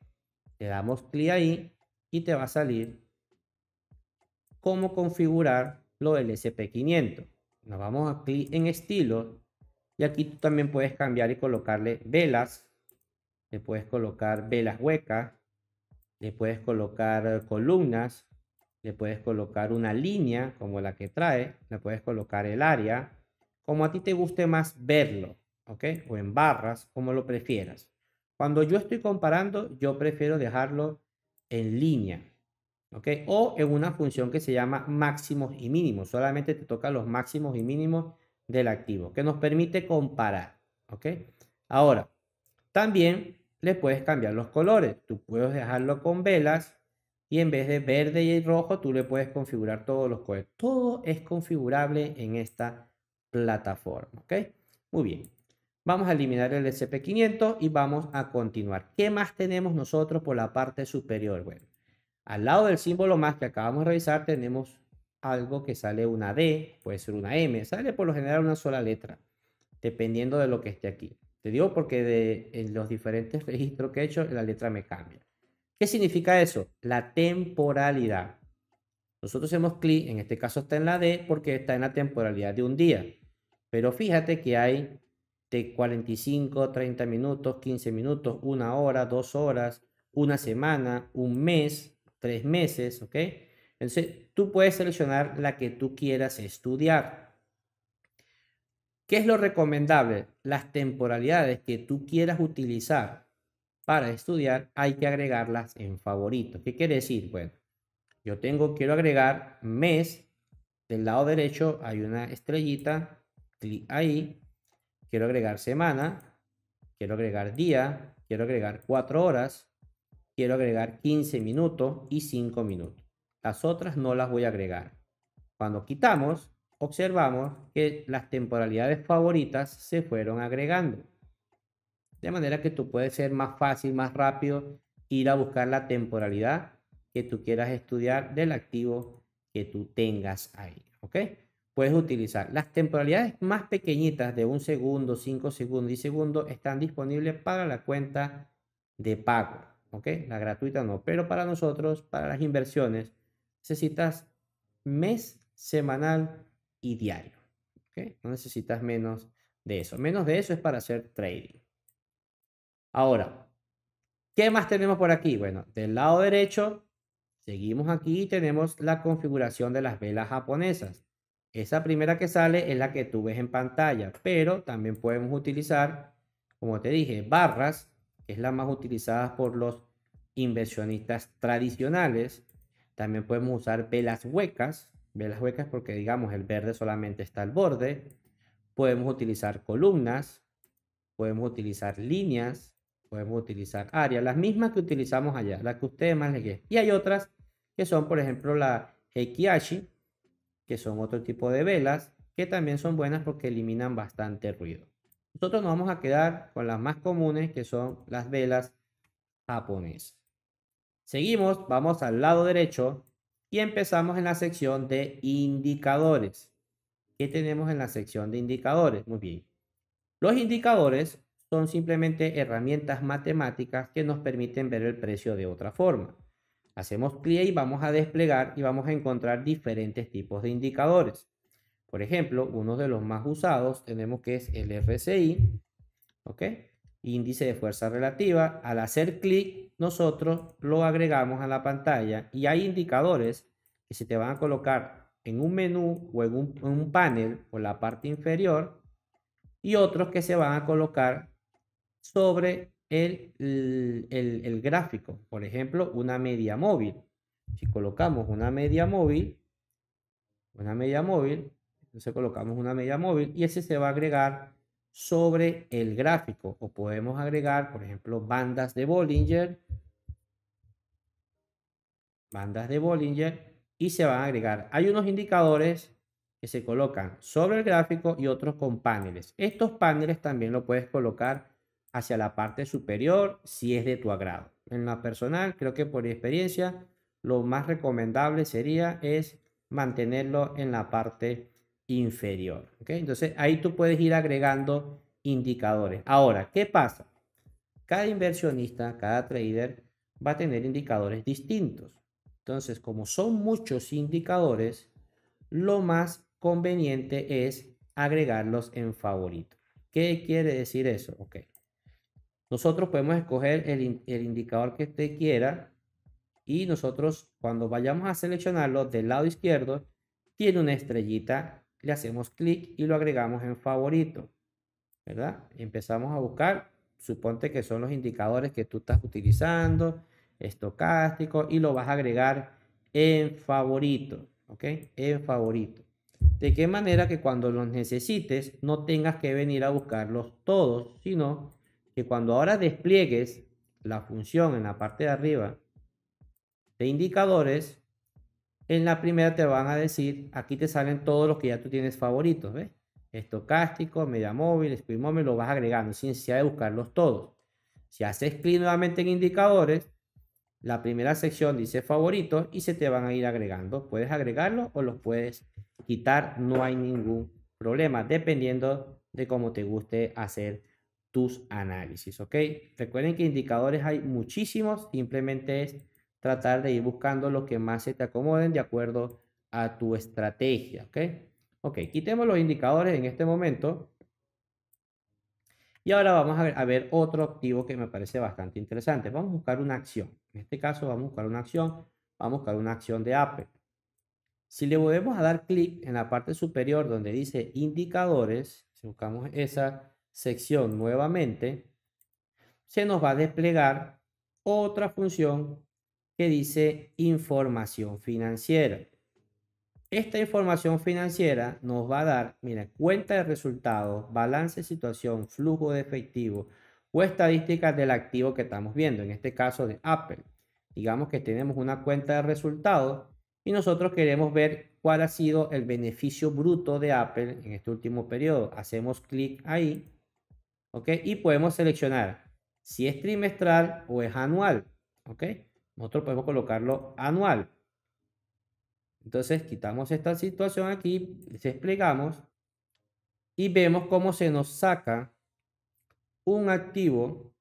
Le damos clic ahí y te va a salir cómo configurar lo del SP500. Nos vamos a clic en estilo y aquí tú también puedes cambiar y colocarle velas. Le puedes colocar velas huecas, le puedes colocar columnas, le puedes colocar una línea como la que trae, le puedes colocar el área, como a ti te guste más verlo, ¿ok? O en barras, como lo prefieras. Cuando yo estoy comparando, yo prefiero dejarlo en línea, ¿ok? O en una función que se llama máximos y mínimos. Solamente te toca los máximos y mínimos del activo, que nos permite comparar, ¿ok? Ahora, también le puedes cambiar los colores. Tú puedes dejarlo con velas y en vez de verde y rojo, tú le puedes configurar todos los colores. Todo es configurable en esta plataforma. ¿Ok? Muy bien. Vamos a eliminar el SP500 y vamos a continuar. ¿Qué más tenemos nosotros por la parte superior? Bueno, al lado del símbolo más que acabamos de revisar tenemos algo que sale una D, puede ser una M, sale por lo general una sola letra, dependiendo de lo que esté aquí. Te digo porque de, en los diferentes registros que he hecho, la letra me cambia. ¿Qué significa eso? La temporalidad. Nosotros hacemos clic, en este caso está en la D, porque está en la temporalidad de un día. Pero fíjate que hay de 45, 30 minutos, 15 minutos, una hora, dos horas, una semana, un mes, tres meses, ¿ok? Entonces, tú puedes seleccionar la que tú quieras estudiar. ¿Qué es lo recomendable? Las temporalidades que tú quieras utilizar para estudiar hay que agregarlas en favorito. ¿Qué quiere decir? Bueno, yo tengo, quiero agregar mes, del lado derecho hay una estrellita, clic ahí, quiero agregar semana, quiero agregar día, quiero agregar cuatro horas, quiero agregar 15 minutos y 5 minutos. Las otras no las voy a agregar. Cuando quitamos, observamos que las temporalidades favoritas se fueron agregando. De manera que tú puedes ser más fácil, más rápido, ir a buscar la temporalidad que tú quieras estudiar del activo que tú tengas ahí. ¿Ok? Puedes utilizar las temporalidades más pequeñitas de un segundo, cinco segundos y segundos están disponibles para la cuenta de pago. ¿Ok? La gratuita no, pero para nosotros, para las inversiones, necesitas mes, semanal y diario. No necesitas menos de eso. Menos de eso es para hacer trading. Ahora, ¿qué más tenemos por aquí? Bueno, del lado derecho, seguimos aquí y tenemos la configuración de las velas japonesas. Esa primera que sale es la que tú ves en pantalla, pero también podemos utilizar, como te dije, barras, que es la más utilizada por los inversionistas tradicionales. También podemos usar velas huecas, velas huecas porque digamos el verde solamente está al borde. Podemos utilizar columnas, podemos utilizar líneas, podemos utilizar áreas, las mismas que utilizamos allá, las que ustedes más les Y hay otras que son, por ejemplo, la hekiashi, que son otro tipo de velas, que también son buenas porque eliminan bastante ruido. Nosotros nos vamos a quedar con las más comunes, que son las velas japonesas. Seguimos, vamos al lado derecho y empezamos en la sección de indicadores. ¿Qué tenemos en la sección de indicadores? Muy bien. Los indicadores son simplemente herramientas matemáticas que nos permiten ver el precio de otra forma. Hacemos clic y vamos a desplegar y vamos a encontrar diferentes tipos de indicadores. Por ejemplo, uno de los más usados tenemos que es el RCI, ¿ok? índice de fuerza relativa, al hacer clic nosotros lo agregamos a la pantalla y hay indicadores que se te van a colocar en un menú o en un, panel o la parte inferior y otros que se van a colocar sobre el, el, el gráfico. Por ejemplo, una media móvil. Si colocamos una media móvil, una media móvil, entonces colocamos una media móvil y ese se va a agregar sobre el gráfico o podemos agregar, por ejemplo, bandas de Bollinger, bandas de Bollinger y se van a agregar. Hay unos indicadores que se colocan sobre el gráfico y otros con paneles. Estos paneles también lo puedes colocar hacia la parte superior si es de tu agrado. En la personal, creo que por experiencia, lo más recomendable sería es mantenerlo en la parte inferior. ¿okay? Entonces ahí tú puedes ir agregando indicadores. Ahora, ¿qué pasa? Cada inversionista, cada trader va a tener indicadores distintos. Entonces, como son muchos indicadores, lo más conveniente es agregarlos en favorito. ¿Qué quiere decir eso? Ok. Nosotros podemos escoger el indicador que usted quiera y nosotros cuando vayamos a seleccionarlo del lado izquierdo tiene una estrellita le hacemos clic y lo agregamos en favorito, ¿verdad? Empezamos a buscar, suponte que son los indicadores que tú estás utilizando, estocástico, y lo vas a agregar en favorito, ¿ok? En favorito. De qué manera que cuando los necesites no tengas que venir a buscarlos todos, sino que cuando ahora despliegues la función en la parte de arriba de indicadores, en la primera te van a decir, aquí te salen todos los que ya tú tienes favoritos, ¿ves? Estocástico, media móvil, spin móvil, lo vas agregando sin necesidad de buscarlos todos. Si haces clic nuevamente en indicadores, la primera sección dice favoritos y se te van a ir agregando. Puedes agregarlos o los puedes quitar, no hay ningún problema, dependiendo de cómo te guste hacer tus análisis, ¿ok? Recuerden que indicadores hay muchísimos, simplemente es tratar de ir buscando lo que más se te acomoden de acuerdo a tu estrategia, ¿ok? Ok, quitemos los indicadores en este momento. Y ahora vamos a ver otro activo que me parece bastante interesante. Vamos a buscar una acción. En este caso vamos a buscar una acción. Vamos a buscar una acción de Apple. Si le volvemos a dar clic en la parte superior donde dice indicadores, si buscamos esa sección nuevamente, se nos va a desplegar otra función que dice información financiera. Esta información financiera nos va a dar, mira, cuenta de resultados, balance, situación, flujo de efectivo o estadísticas del activo que estamos viendo, en este caso de Apple. Digamos que tenemos una cuenta de resultados y nosotros queremos ver cuál ha sido el beneficio bruto de Apple en este último periodo. Hacemos clic ahí, ¿ok? Y podemos seleccionar si es trimestral o es anual, ¿ok? Nosotros podemos colocarlo anual. Entonces quitamos esta situación aquí, desplegamos y vemos cómo se nos saca un activo,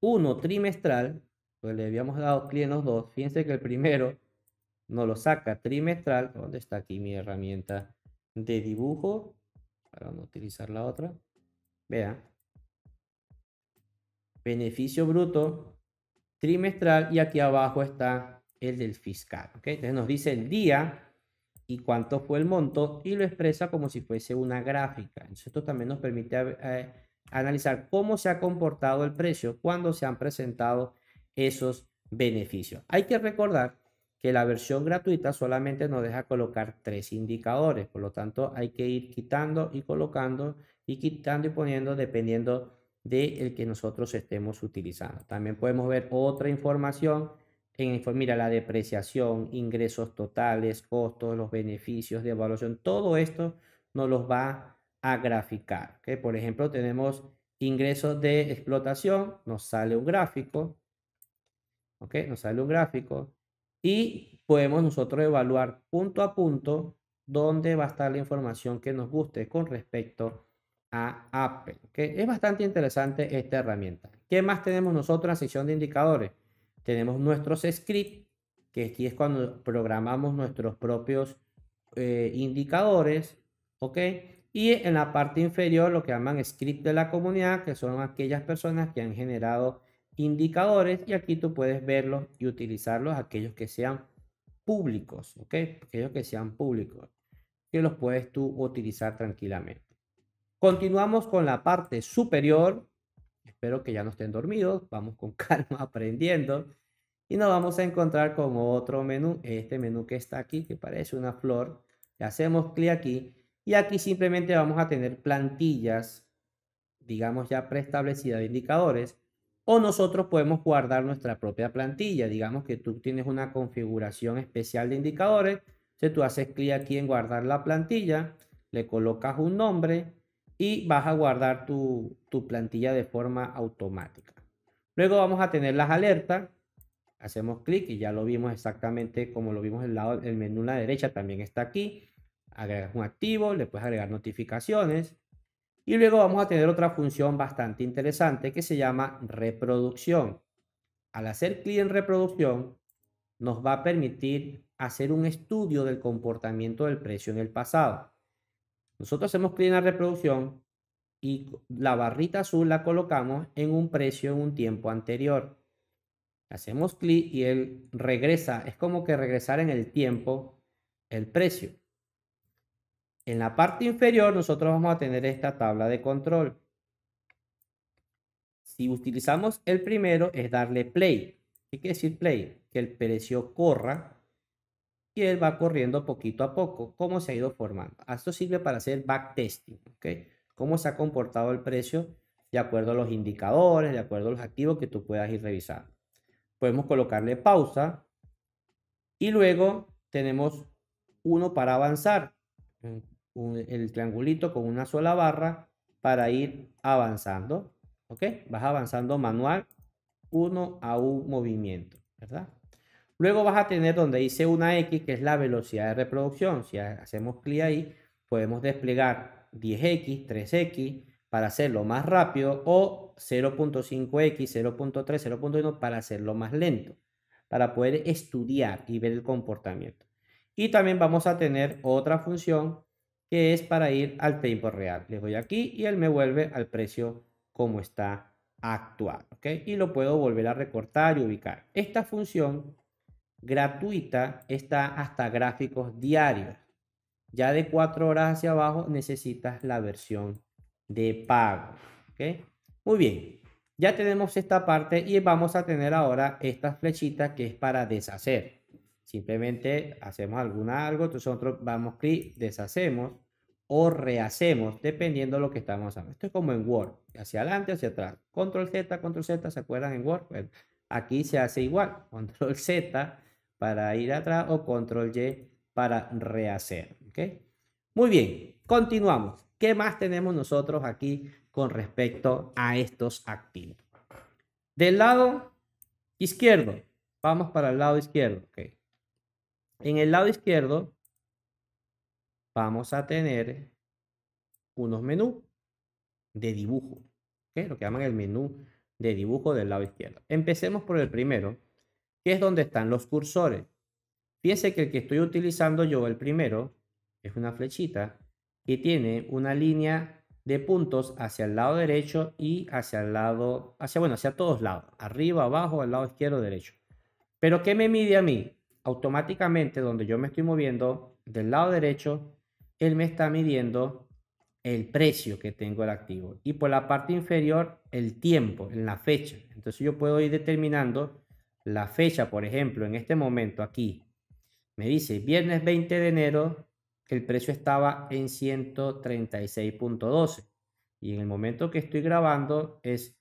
uno trimestral, pues le habíamos dado clic en los dos. Fíjense que el primero nos lo saca trimestral. ¿Dónde está aquí mi herramienta de dibujo? Para no utilizar la otra. Vean. Beneficio bruto trimestral y aquí abajo está el del fiscal. que Entonces nos dice el día y cuánto fue el monto y lo expresa como si fuese una gráfica. esto también nos permite eh, analizar cómo se ha comportado el precio cuando se han presentado esos beneficios. Hay que recordar que la versión gratuita solamente nos deja colocar tres indicadores, por lo tanto hay que ir quitando y colocando y quitando y poniendo dependiendo del el que nosotros estemos utilizando. También podemos ver otra información. En, mira, la depreciación, ingresos totales, costos, los beneficios de evaluación, todo esto nos los va a graficar. Por ejemplo, tenemos ingresos de explotación, nos sale un gráfico. ¿ok? Nos sale un gráfico. Y podemos nosotros evaluar punto a punto dónde va a estar la información que nos guste con respecto a Apple. Es bastante interesante esta herramienta. ¿Qué más tenemos nosotros en la sección de indicadores? Tenemos nuestros scripts, que aquí es cuando programamos nuestros propios eh, indicadores, ¿ok? Y en la parte inferior lo que llaman script de la comunidad, que son aquellas personas que han generado indicadores y aquí tú puedes verlos y utilizarlos aquellos que sean públicos, ¿ok? Aquellos que sean públicos, que los puedes tú utilizar tranquilamente. Continuamos con la parte superior. Espero que ya no estén dormidos. Vamos con calma aprendiendo. Y nos vamos a encontrar con otro menú. Este menú que está aquí, que parece una flor. Le hacemos clic aquí. Y aquí simplemente vamos a tener plantillas, digamos ya preestablecidas de indicadores. O nosotros podemos guardar nuestra propia plantilla. Digamos que tú tienes una configuración especial de indicadores. si tú haces clic aquí en guardar la plantilla, le colocas un nombre y vas a guardar tu, plantilla de forma automática. Luego vamos a tener las alertas. Hacemos clic y ya lo vimos exactamente como lo vimos en el, el menú a la derecha, también está aquí. Agregas un activo, le puedes agregar notificaciones. Y luego vamos a tener otra función bastante interesante que se llama reproducción. Al hacer clic en reproducción, nos va a permitir hacer un estudio del comportamiento del precio en el pasado. Nosotros hacemos clic en la reproducción y la barrita azul la colocamos en un precio en un tiempo anterior. Hacemos clic y él regresa. Es como que regresar en el tiempo el precio. En la parte inferior nosotros vamos a tener esta tabla de control. Si utilizamos el primero es darle play. ¿Qué quiere decir play? Que el precio corra él va corriendo poquito a poco, cómo se ha ido formando. Esto sirve para hacer backtesting, ¿ok? Cómo se ha comportado el precio de acuerdo a los indicadores, de acuerdo a los activos que tú puedas ir revisando. Podemos colocarle pausa y luego tenemos uno para avanzar, el triangulito con una sola barra para ir avanzando, ¿ok? Vas avanzando manual uno a un movimiento, ¿verdad? Luego vas a tener donde dice una X, que es la velocidad de reproducción. Si hacemos clic ahí, podemos desplegar 10X, 3X para hacerlo más rápido o 0.5X, 0.3, 0.1 para hacerlo más lento, para poder estudiar y ver el comportamiento. Y también vamos a tener otra función que es para ir al tiempo real. Le doy aquí y él me vuelve al precio como está actual. ¿okay? Y lo puedo volver a recortar y ubicar. Esta función gratuita está hasta gráficos diarios. Ya de cuatro horas hacia abajo necesitas la versión de pago. ¿okay? Muy bien, ya tenemos esta parte y vamos a tener ahora esta flechita que es para deshacer. Simplemente hacemos alguna algo, nosotros vamos clic, deshacemos o rehacemos dependiendo de lo que estamos haciendo. Esto es como en Word, hacia adelante, hacia atrás. Control Z, Control Z, ¿se acuerdan en Word? aquí se hace igual, Control Z para ir atrás o control Y para rehacer. Muy bien, continuamos. ¿Qué más tenemos nosotros aquí con respecto a estos activos? Del lado izquierdo, vamos para el lado izquierdo. En el lado izquierdo vamos a tener unos menús de dibujo, ¿okay? lo que llaman el menú de dibujo del lado izquierdo. Empecemos por el primero, que es donde están los cursores. piense que el que estoy utilizando yo, el primero, es una flechita que tiene una línea de puntos hacia el lado derecho y hacia el lado, hacia, bueno, hacia todos lados, arriba, abajo, al lado izquierdo, derecho. Pero ¿qué me mide a mí? Automáticamente, donde yo me estoy moviendo del lado derecho, él me está midiendo el precio que tengo el activo y por la parte inferior el tiempo, en la fecha. Entonces yo puedo ir determinando la fecha, por ejemplo, en este momento aquí, me dice viernes 20 de enero, el precio estaba en 136.12. Y en el momento que estoy grabando es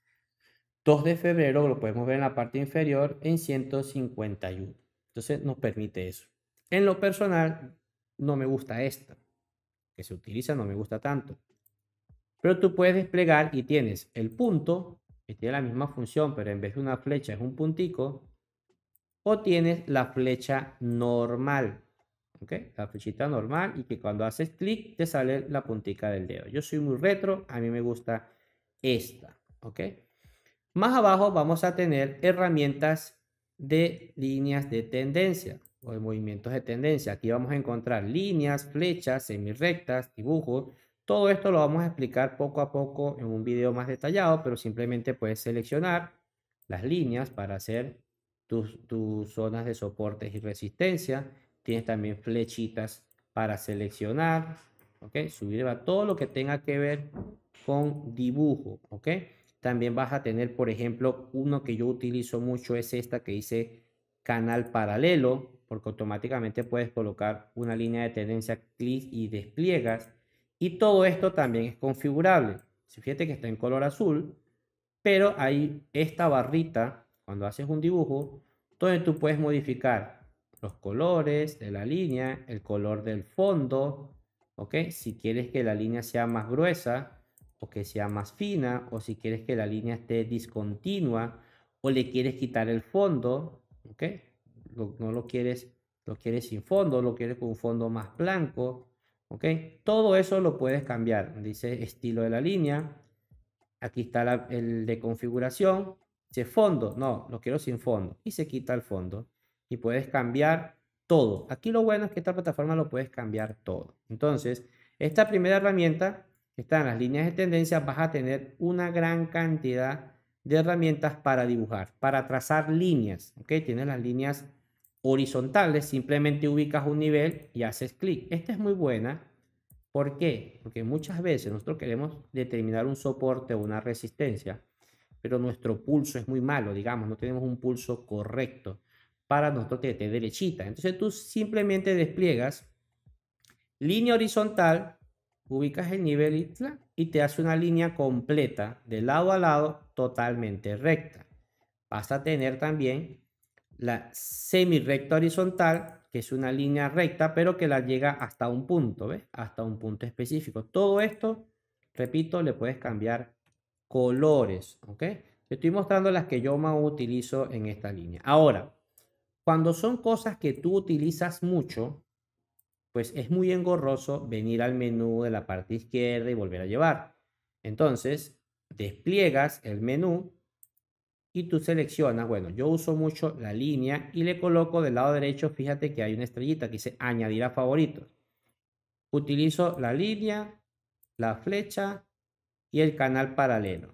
2 de febrero, lo podemos ver en la parte inferior, en 151. Entonces nos permite eso. En lo personal, no me gusta esto. Que se utiliza, no me gusta tanto. Pero tú puedes desplegar y tienes el punto, que tiene la misma función, pero en vez de una flecha es un puntico o tienes la flecha normal. La flechita normal y que cuando haces clic te sale la puntica del dedo. Yo soy muy retro, a mí me gusta esta. ¿Ok? Más abajo vamos a tener herramientas de líneas de tendencia o de movimientos de tendencia. Aquí vamos a encontrar líneas, flechas, semirrectas, dibujos. Todo esto lo vamos a explicar poco a poco en un video más detallado, pero simplemente puedes seleccionar las líneas para hacer tus, zonas de soportes y resistencia. Tienes también flechitas para seleccionar, ¿ok? Subir va todo lo que tenga que ver con dibujo, ¿ok? También vas a tener, por ejemplo, uno que yo utilizo mucho es esta que dice canal paralelo, porque automáticamente puedes colocar una línea de tendencia, clic y despliegas. Y todo esto también es configurable. Fíjate que está en color azul, pero hay esta barrita cuando haces un dibujo, entonces tú puedes modificar los colores de la línea, el color del fondo, ¿ok? Si quieres que la línea sea más gruesa o que sea más fina, o si quieres que la línea esté discontinua o le quieres quitar el fondo, ¿ok? no lo quieres, lo quieres sin fondo, lo quieres con un fondo más blanco, ¿ok? Todo eso lo puedes cambiar. Dice estilo de la línea. Aquí está el de configuración. Si fondo, no, lo quiero sin fondo. Y se quita el fondo. Y puedes cambiar todo. Aquí lo bueno es que esta plataforma lo puedes cambiar todo. Entonces, esta primera herramienta, que está en las líneas de tendencia, vas a tener una gran cantidad de herramientas para dibujar, para trazar líneas. ¿ok? Tienes las líneas horizontales, simplemente ubicas un nivel y haces clic. Esta es muy buena. ¿Por qué? Porque muchas veces nosotros queremos determinar un soporte o una resistencia pero nuestro pulso es muy malo, digamos, no tenemos un pulso correcto para nosotros que esté derechita. Entonces tú simplemente despliegas línea horizontal, ubicas el nivel y, te hace una línea completa de lado a lado totalmente recta. Vas a tener también la semirecta horizontal, que es una línea recta, pero que la llega hasta un punto, ¿ves? Hasta un punto específico. Todo esto, repito, le puedes cambiar colores, ¿ok? te estoy mostrando las que yo más utilizo en esta línea. Ahora, cuando son cosas que tú utilizas mucho, pues es muy engorroso venir al menú de la parte izquierda y volver a llevar. Entonces, despliegas el menú y tú seleccionas, bueno, yo uso mucho la línea y le coloco del lado derecho, fíjate que hay una estrellita que dice añadir a favoritos. Utilizo la línea, la flecha y el canal paralelo.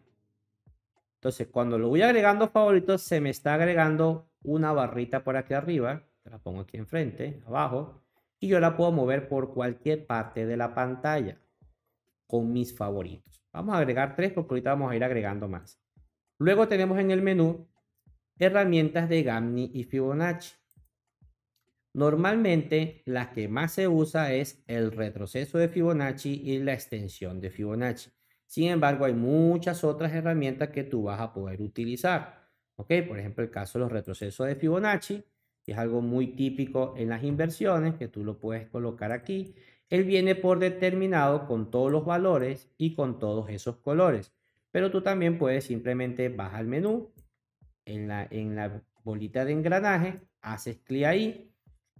Entonces, cuando lo voy agregando favoritos, se me está agregando una barrita por aquí arriba. La pongo aquí enfrente, abajo. Y yo la puedo mover por cualquier parte de la pantalla con mis favoritos. Vamos a agregar tres porque ahorita vamos a ir agregando más. Luego tenemos en el menú herramientas de Gamni y Fibonacci. Normalmente la que más se usa es el retroceso de Fibonacci y la extensión de Fibonacci. Sin embargo, hay muchas otras herramientas que tú vas a poder utilizar. ¿Ok? Por ejemplo, el caso de los retrocesos de Fibonacci, que es algo muy típico en las inversiones, que tú lo puedes colocar aquí. Él viene por determinado con todos los valores y con todos esos colores. Pero tú también puedes simplemente bajar al menú, en la, en la bolita de engranaje, haces clic ahí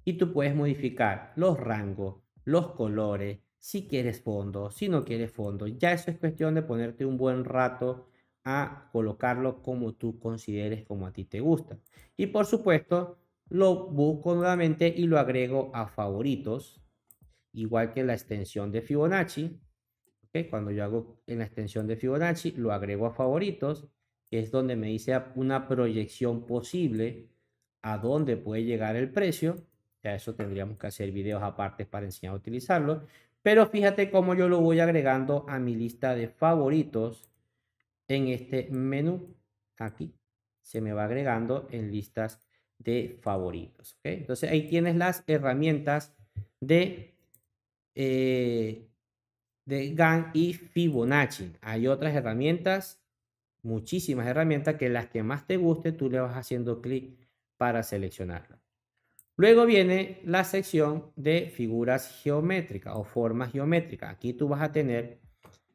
y tú puedes modificar los rangos, los colores, si quieres fondo, si no quieres fondo. Ya eso es cuestión de ponerte un buen rato a colocarlo como tú consideres, como a ti te gusta. Y por supuesto, lo busco nuevamente y lo agrego a favoritos, igual que la extensión de Fibonacci. Cuando yo hago en la extensión de Fibonacci, lo agrego a favoritos, que es donde me dice una proyección posible a dónde puede llegar el precio. Ya eso tendríamos que hacer videos aparte para enseñar a utilizarlo. Pero fíjate cómo yo lo voy agregando a mi lista de favoritos en este menú. Aquí se me va agregando en listas de favoritos. Entonces ahí tienes las herramientas de, eh, de GAN y Fibonacci. Hay otras herramientas, muchísimas herramientas que las que más te guste, tú le vas haciendo clic para seleccionarlas. Luego viene la sección de figuras geométricas o formas geométricas. Aquí tú vas a tener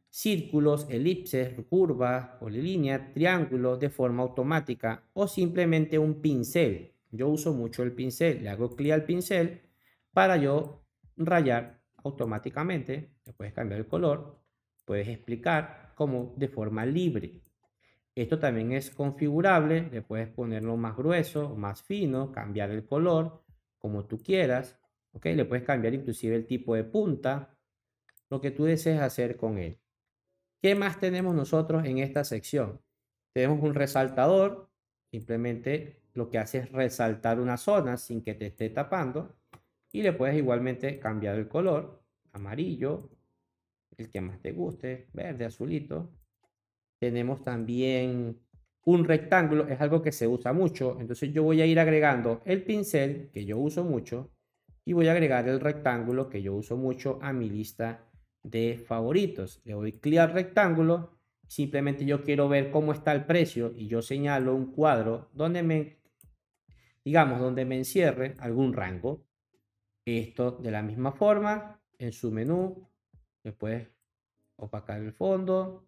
círculos, elipses, curvas, polilíneas, triángulos de forma automática o simplemente un pincel. Yo uso mucho el pincel, le hago clic al pincel para yo rayar automáticamente. Le puedes cambiar el color, puedes explicar como de forma libre. Esto también es configurable, le puedes ponerlo más grueso, más fino, cambiar el color, como tú quieras, ¿ok? Le puedes cambiar inclusive el tipo de punta, lo que tú desees hacer con él. ¿Qué más tenemos nosotros en esta sección? Tenemos un resaltador, simplemente lo que hace es resaltar una zona sin que te esté tapando y le puedes igualmente cambiar el color, amarillo, el que más te guste, verde, azulito. Tenemos también un rectángulo es algo que se usa mucho. Entonces yo voy a ir agregando el pincel que yo uso mucho y voy a agregar el rectángulo que yo uso mucho a mi lista de favoritos. Le doy clic al rectángulo. Simplemente yo quiero ver cómo está el precio y yo señalo un cuadro donde me, digamos, donde me encierre algún rango. Esto de la misma forma, en su menú, Después puedes opacar el fondo,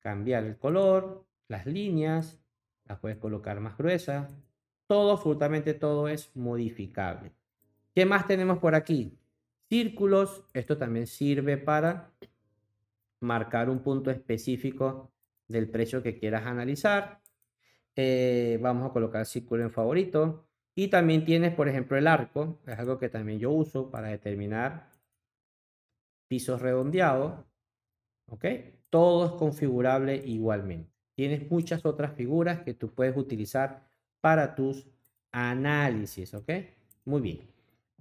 cambiar el color, las líneas, puedes colocar más gruesas. Todo, absolutamente todo es modificable. ¿Qué más tenemos por aquí? Círculos, esto también sirve para marcar un punto específico del precio que quieras analizar. Eh, vamos a colocar círculo en favorito. Y también tienes, por ejemplo, el arco, es algo que también yo uso para determinar pisos redondeados. ¿Ok? Todo es configurable igualmente tienes muchas otras figuras que tú puedes utilizar para tus análisis, ¿ok? Muy bien.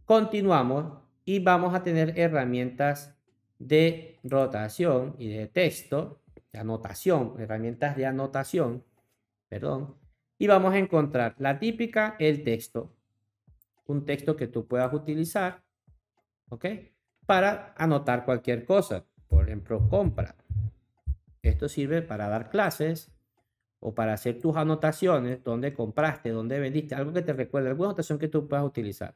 Continuamos y vamos a tener herramientas de rotación y de texto, de anotación, herramientas de anotación, perdón, y vamos a encontrar la típica, el texto, un texto que tú puedas utilizar, ¿ok? Para anotar cualquier cosa, por ejemplo, compra, esto sirve para dar clases o para hacer tus anotaciones, donde compraste, donde vendiste, algo que te recuerde, alguna anotación que tú puedas utilizar.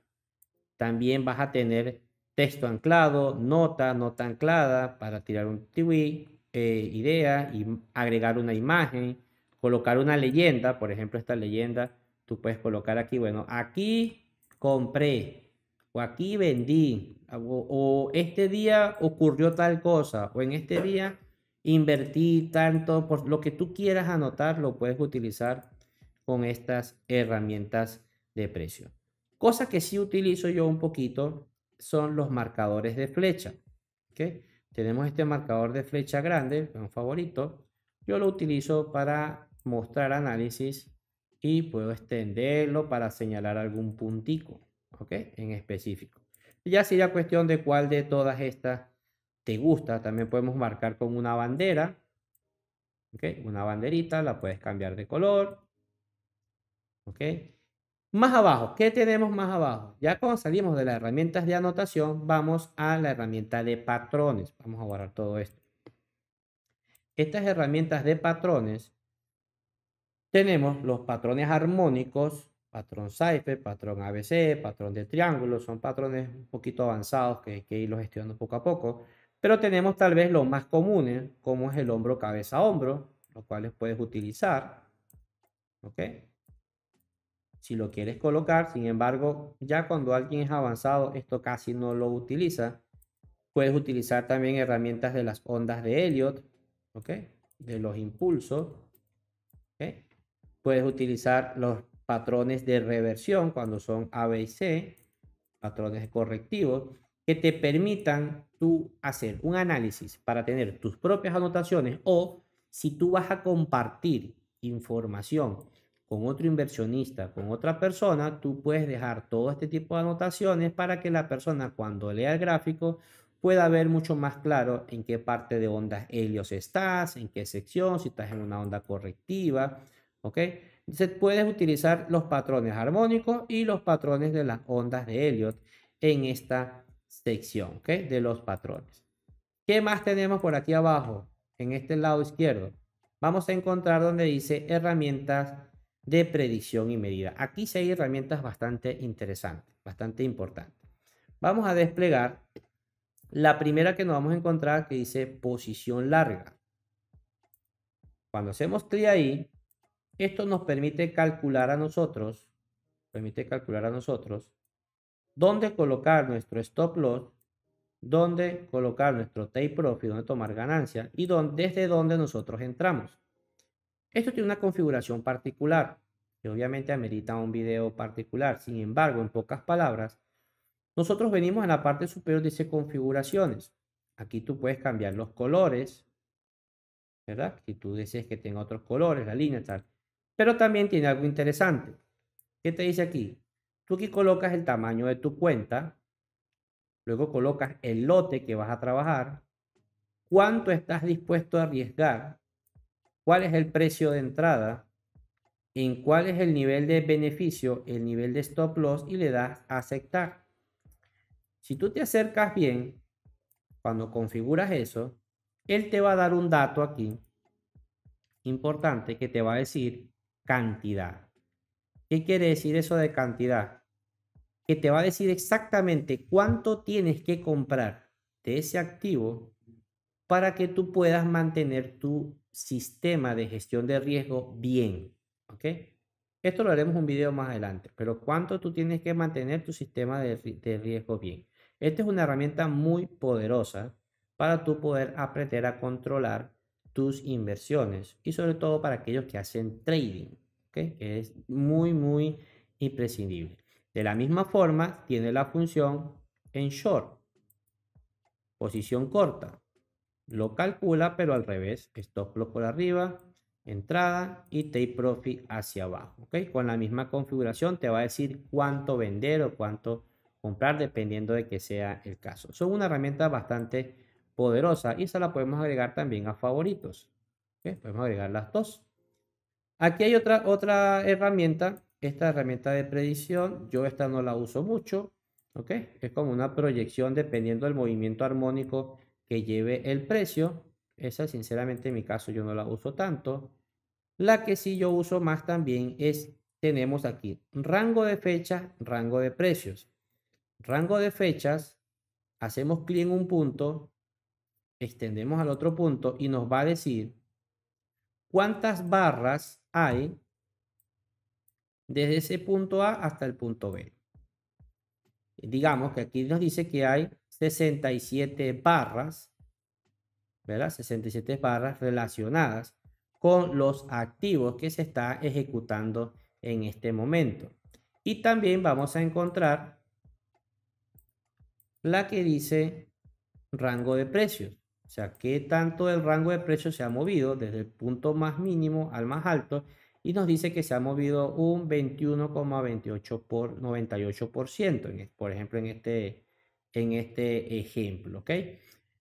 También vas a tener texto anclado, nota, nota anclada para tirar un tweet, eh, idea y agregar una imagen, colocar una leyenda, por ejemplo, esta leyenda, tú puedes colocar aquí, bueno, aquí compré o aquí vendí o este día ocurrió tal cosa o en este día Invertir tanto, por lo que tú quieras anotar, lo puedes utilizar con estas herramientas de precio. Cosa que sí utilizo yo un poquito son los marcadores de flecha. Tenemos este marcador de flecha grande, un favorito. Yo lo utilizo para mostrar análisis y puedo extenderlo para señalar algún puntico en específico. Ya sería cuestión de cuál de todas estas te gusta, también podemos marcar con una bandera. Una banderita, la puedes cambiar de color. Más abajo, ¿qué tenemos más abajo? Ya cuando salimos de las herramientas de anotación, vamos a la herramienta de patrones. Vamos a borrar todo esto. Estas herramientas de patrones, tenemos los patrones armónicos, patrón Cypher, patrón ABC, patrón de triángulo, son patrones un poquito avanzados que hay que irlos estudiando poco a poco. Pero tenemos tal vez lo más comunes, como es el hombro cabeza-hombro, los cuales puedes utilizar. ¿Ok? Si lo quieres colocar, sin embargo, ya cuando alguien es avanzado, esto casi no lo utiliza. Puedes utilizar también herramientas de las ondas de Elliot, ¿ok? De los impulsos, Puedes utilizar los patrones de reversión cuando son A, B y C, patrones correctivos, que te permitan hacer un análisis para tener tus propias anotaciones o si tú vas a compartir información con otro inversionista, con otra persona, tú puedes dejar todo este tipo de anotaciones para que la persona cuando lea el gráfico pueda ver mucho más claro en qué parte de ondas helios estás, en qué sección, si estás en una onda correctiva, ¿ok? Entonces puedes utilizar los patrones armónicos y los patrones de las ondas de Elliot en esta sección ¿ok? de los patrones. ¿Qué más tenemos por aquí abajo? En este lado izquierdo. Vamos a encontrar donde dice herramientas de predicción y medida. Aquí sí hay herramientas bastante interesantes, bastante importantes. Vamos a desplegar la primera que nos vamos a encontrar que dice posición larga. Cuando hacemos clic ahí, esto nos permite calcular a nosotros, permite calcular a nosotros dónde colocar nuestro stop loss, dónde colocar nuestro take profit, dónde tomar ganancia y desde dónde nosotros entramos. Esto tiene una configuración particular que obviamente amerita un video particular. Sin embargo, en pocas palabras, nosotros venimos en la parte superior dice configuraciones. Aquí tú puedes cambiar los colores, ¿verdad? Si tú deseas que tenga otros colores, la línea, tal. Pero también tiene algo interesante. ¿Qué te dice aquí? Tú aquí colocas el tamaño de tu cuenta, luego colocas el lote que vas a trabajar, cuánto estás dispuesto a arriesgar, cuál es el precio de entrada, en cuál es el nivel de beneficio, el nivel de stop loss y le das a aceptar. Si tú te acercas bien, cuando configuras eso, él te va a dar un dato aquí importante que te va a decir cantidad quiere decir eso de cantidad? Que te va a decir exactamente cuánto tienes que comprar de ese activo para que tú puedas mantener tu sistema de gestión de riesgo bien. ¿Ok? Esto lo haremos un video más adelante, pero cuánto tú tienes que mantener tu sistema de, de riesgo bien. Esta es una herramienta muy poderosa para tú poder aprender a controlar tus inversiones y sobre todo para aquellos que hacen trading que es muy, muy imprescindible. De la misma forma, tiene la función en short, posición corta. Lo calcula, pero al revés, stop loss por arriba, entrada y take profit hacia abajo. ¿okay? Con la misma configuración te va a decir cuánto vender o cuánto comprar dependiendo de que sea el caso. Son una herramienta bastante poderosa y esa la podemos agregar también a favoritos. Podemos agregar las dos. Aquí hay otra, otra herramienta, esta herramienta de predicción, yo esta no la uso mucho, ¿ok? Es como una proyección dependiendo del movimiento armónico que lleve el precio. Esa sinceramente en mi caso yo no la uso tanto. La que sí yo uso más también es, tenemos aquí rango de fecha, rango de precios. Rango de fechas, hacemos clic en un punto, extendemos al otro punto y nos va a decir cuántas barras hay desde ese punto A hasta el punto B. Digamos que aquí nos dice que hay 67 barras, ¿verdad? 67 barras relacionadas con los activos que se está ejecutando en este momento. Y también vamos a encontrar la que dice rango de precios. O sea, qué tanto el rango de precio se ha movido desde el punto más mínimo al más alto y nos dice que se ha movido un 21,28 por 98%, por ejemplo, en este, en este ejemplo, ¿ok?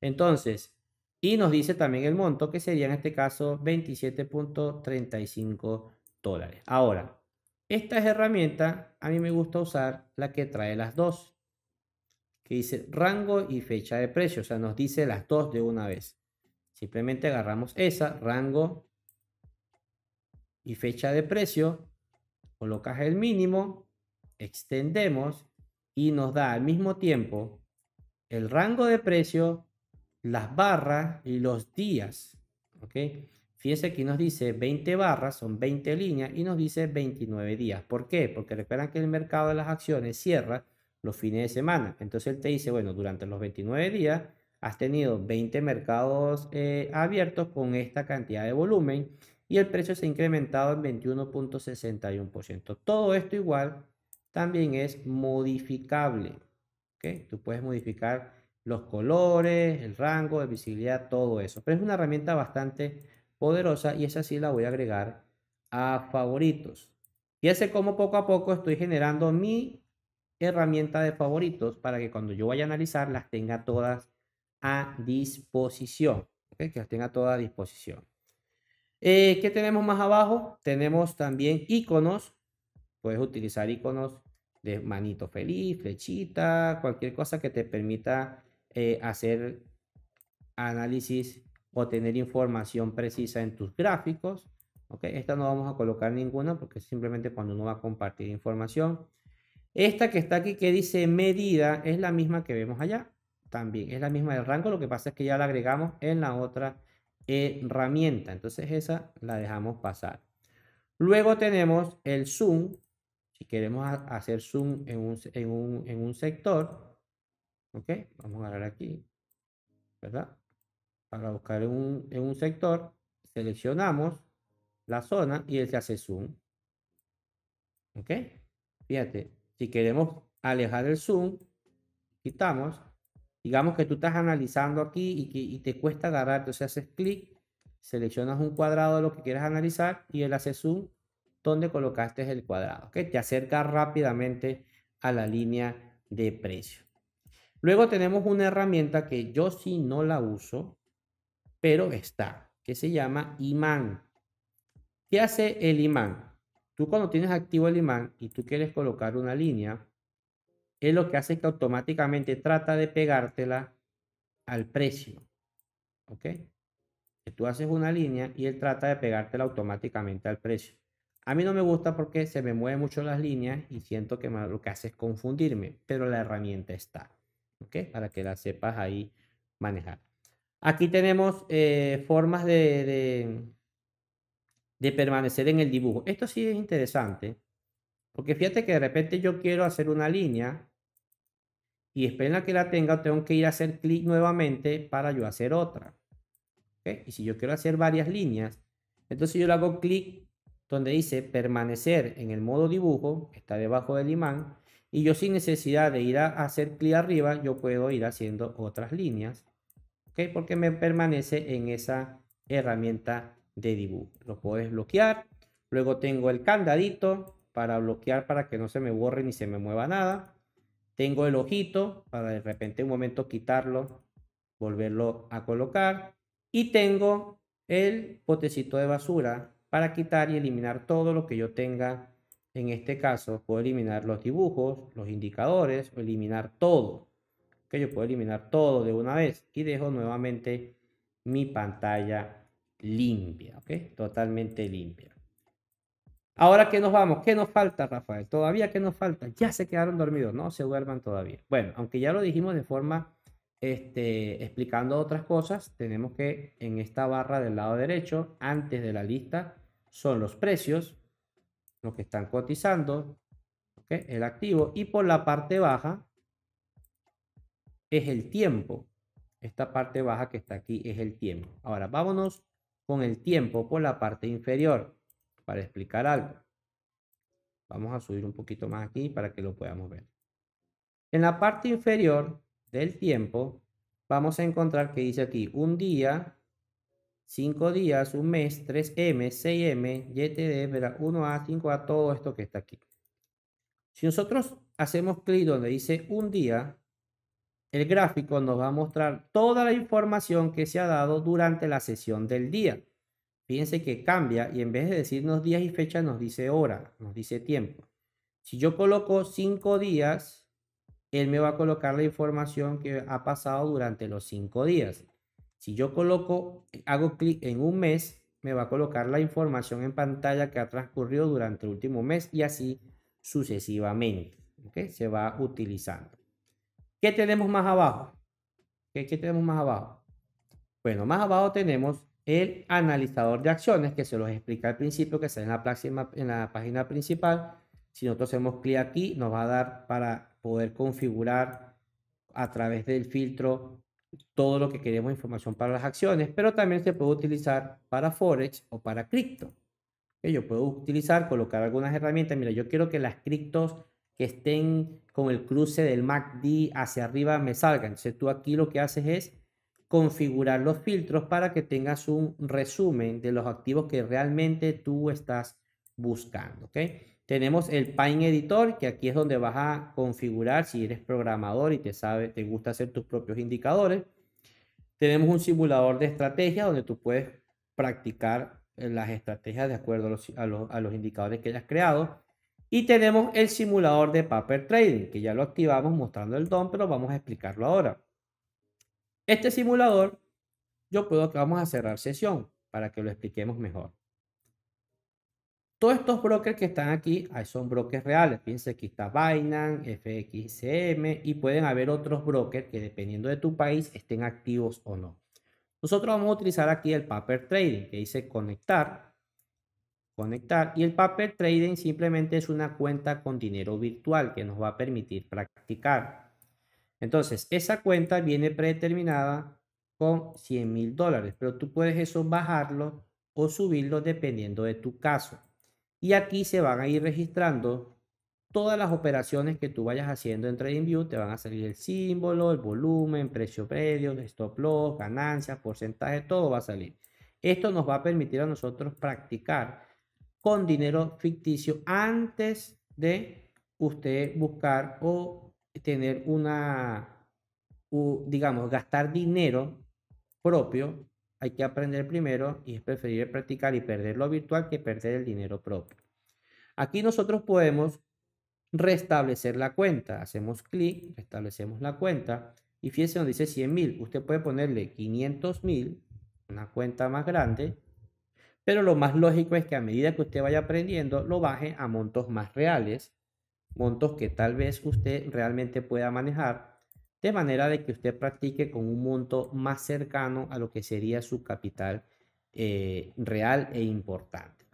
Entonces, y nos dice también el monto que sería en este caso 27.35 dólares. Ahora, esta herramienta a mí me gusta usar la que trae las dos, que dice rango y fecha de precio. O sea, nos dice las dos de una vez. Simplemente agarramos esa, rango y fecha de precio. Colocas el mínimo, extendemos y nos da al mismo tiempo el rango de precio, las barras y los días. ¿Ok? Fíjense que nos dice 20 barras, son 20 líneas y nos dice 29 días. ¿Por qué? Porque recuerdan que el mercado de las acciones cierra los fines de semana. Entonces él te dice, bueno, durante los 29 días has tenido 20 mercados eh, abiertos con esta cantidad de volumen y el precio se ha incrementado en 21.61%. Todo esto igual también es modificable. Tú puedes modificar los colores, el rango de visibilidad, todo eso. Pero es una herramienta bastante poderosa y esa sí la voy a agregar a favoritos. Y así como poco a poco estoy generando mi herramienta de favoritos para que cuando yo vaya a analizar las tenga todas a disposición. Que las tenga todas a disposición. Eh, ¿Qué tenemos más abajo? Tenemos también iconos. Puedes utilizar iconos de manito feliz, flechita, cualquier cosa que te permita eh, hacer análisis o tener información precisa en tus gráficos. ¿ok? Esta no vamos a colocar ninguna porque simplemente cuando uno va a compartir información. Esta que está aquí que dice medida es la misma que vemos allá. También es la misma del rango, lo que pasa es que ya la agregamos en la otra herramienta. Entonces esa la dejamos pasar. Luego tenemos el zoom. Si queremos hacer zoom en un, sector. ¿Ok? Vamos a agarrar aquí. ¿Verdad? Para buscar en un, en un sector. Seleccionamos la zona y él se hace zoom. ¿Ok? Fíjate, si queremos alejar el zoom, quitamos. Digamos que tú estás analizando aquí y, que, te cuesta agarrar, entonces haces clic, seleccionas un cuadrado de lo que quieres analizar y él hace zoom donde colocaste el cuadrado, que te acerca rápidamente a la línea de precio. Luego tenemos una herramienta que yo sí no la uso, pero está, que se llama imán. ¿Qué hace el imán? Tú cuando tienes activo el imán y tú quieres colocar una línea, es lo que hace es que automáticamente trata de pegártela al precio. ¿Ok? Que tú haces una línea y él trata de pegártela automáticamente al precio. A mí no me gusta porque se me mueven mucho las líneas y siento que lo que hace es confundirme, pero la herramienta está. ¿Ok? Para que la sepas ahí manejar. Aquí tenemos eh, formas de, de permanecer en el dibujo. Esto sí es interesante, porque fíjate que de repente yo quiero hacer una línea y espera que la tenga, tengo que ir a hacer clic nuevamente para yo hacer otra. Y si yo quiero hacer varias líneas, entonces yo le hago clic donde dice permanecer en el modo dibujo, está debajo del imán, y yo sin necesidad de ir a hacer clic arriba, yo puedo ir haciendo otras líneas, Porque me permanece en esa herramienta de dibujo. Lo puedo desbloquear. Luego tengo el candadito para bloquear para que no se me borre ni se me mueva nada. Tengo el ojito para de repente un momento quitarlo, volverlo a colocar. Y tengo el potecito de basura para quitar y eliminar todo lo que yo tenga. En este caso, puedo eliminar los dibujos, los indicadores, o eliminar todo. Que yo puedo eliminar todo de una vez y dejo nuevamente mi pantalla limpia, ¿ok? Totalmente limpia. Ahora que nos vamos, ¿qué nos falta, Rafael? Todavía que nos falta, ya se quedaron dormidos, no se duerman todavía. Bueno, aunque ya lo dijimos de forma este, explicando otras cosas, tenemos que en esta barra del lado derecho, antes de la lista, son los precios, los que están cotizando, ok, el activo, y por la parte baja es el tiempo. Esta parte baja que está aquí es el tiempo. Ahora vámonos con el tiempo por la parte inferior para explicar algo. Vamos a subir un poquito más aquí para que lo podamos ver. En la parte inferior del tiempo vamos a encontrar que dice aquí un día, cinco días, un mes, 3M, 6M, YTD, 1 1A, 5A, todo esto que está aquí. Si nosotros hacemos clic donde dice un día, el gráfico nos va a mostrar toda la información que se ha dado durante la sesión del día. Fíjense que cambia y en vez de decirnos días y fecha nos dice hora, nos dice tiempo. Si yo coloco cinco días, él me va a colocar la información que ha pasado durante los cinco días. Si yo coloco, hago clic en un mes, me va a colocar la información en pantalla que ha transcurrido durante el último mes y así sucesivamente. Se va utilizando. ¿Qué tenemos más abajo? ¿Qué, tenemos más abajo? Bueno, más abajo tenemos el analizador de acciones que se los explica al principio, que está en la, próxima, en la página principal. Si nosotros hacemos clic aquí, nos va a dar para poder configurar a través del filtro todo lo que queremos información para las acciones, pero también se puede utilizar para Forex o para cripto. Yo puedo utilizar, colocar algunas herramientas. Mira, yo quiero que las criptos que estén con el cruce del MACD hacia arriba me salgan. Entonces tú aquí lo que haces es configurar los filtros para que tengas un resumen de los activos que realmente tú estás buscando. Tenemos el Pine Editor, que aquí es donde vas a configurar si eres programador y te, sabe, te gusta hacer tus propios indicadores. Tenemos un simulador de estrategia donde tú puedes practicar las estrategias de acuerdo a los, a los indicadores que hayas creado. Y tenemos el simulador de Paper Trading, que ya lo activamos mostrando el DOM, pero vamos a explicarlo ahora. Este simulador, yo puedo que vamos a cerrar sesión para que lo expliquemos mejor. Todos estos brokers que están aquí son brokers reales. Fíjense, que está Binance, FXCM y pueden haber otros brokers que dependiendo de tu país estén activos o no. Nosotros vamos a utilizar aquí el paper trading que dice conectar conectar. Y el paper trading simplemente es una cuenta con dinero virtual que nos va a permitir practicar. Entonces, esa cuenta viene predeterminada con 100 mil dólares, pero tú puedes eso bajarlo o subirlo dependiendo de tu caso. Y aquí se van a ir registrando todas las operaciones que tú vayas haciendo en TradingView. Te van a salir el símbolo, el volumen, precio predio, stop loss, ganancias, porcentaje, todo va a salir. Esto nos va a permitir a nosotros practicar con dinero ficticio antes de usted buscar o tener una, digamos, gastar dinero propio. Hay que aprender primero y es preferible practicar y perder lo virtual que perder el dinero propio. Aquí nosotros podemos restablecer la cuenta. Hacemos clic, restablecemos la cuenta y fíjense donde dice 100 mil. Usted puede ponerle 500 mil, una cuenta más grande, pero lo más lógico es que a medida que usted vaya aprendiendo, lo baje a montos más reales, montos que tal vez usted realmente pueda manejar, de manera de que usted practique con un monto más cercano a lo que sería su capital eh, real e importante.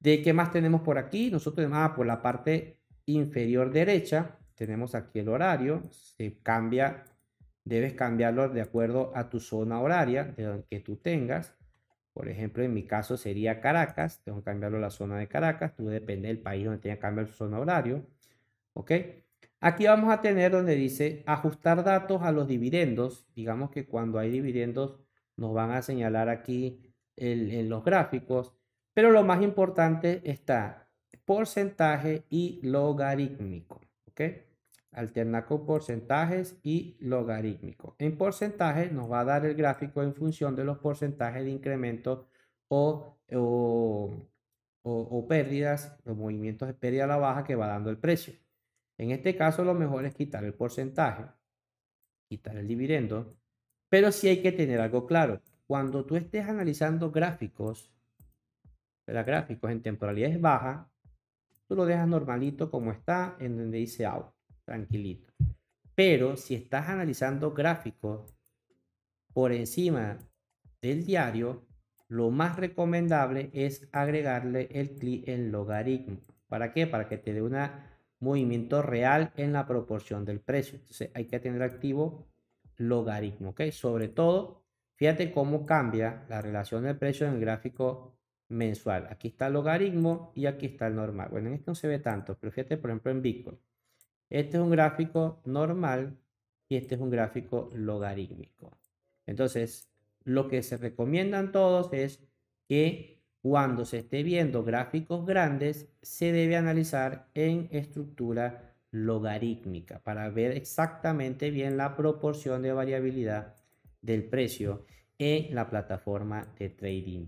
¿De qué más tenemos por aquí? Nosotros tenemos ah, por la parte inferior derecha, tenemos aquí el horario, se cambia, debes cambiarlo de acuerdo a tu zona horaria de que tú tengas. Por ejemplo, en mi caso sería Caracas, tengo que cambiarlo a la zona de Caracas, tú depende del país donde tenga que cambiar su zona horario, ¿ok? Aquí vamos a tener donde dice ajustar datos a los dividendos, digamos que cuando hay dividendos nos van a señalar aquí en los gráficos, pero lo más importante está porcentaje y logarítmico, ¿ok? alternar con porcentajes y logarítmico. En porcentajes nos va a dar el gráfico en función de los porcentajes de incremento o, o, pérdidas, los movimientos de pérdida a la baja que va dando el precio. En este caso lo mejor es quitar el porcentaje, quitar el dividendo, pero sí hay que tener algo claro. Cuando tú estés analizando gráficos, gráficos en temporalidades bajas, tú lo dejas normalito como está en donde dice out tranquilito. Pero si estás analizando gráficos por encima del diario, lo más recomendable es agregarle el clic en logaritmo. ¿Para qué? Para que te dé un movimiento real en la proporción del precio. Entonces hay que tener activo logaritmo, Okay. Sobre todo, fíjate cómo cambia la relación del precio en el gráfico mensual. Aquí está el logaritmo y aquí está el normal. Bueno, en este no se ve tanto, pero fíjate, por ejemplo, en Bitcoin. Este es un gráfico normal y este es un gráfico logarítmico. Entonces, lo que se recomiendan todos es que cuando se esté viendo gráficos grandes, se debe analizar en estructura logarítmica para ver exactamente bien la proporción de variabilidad del precio en la plataforma de trading.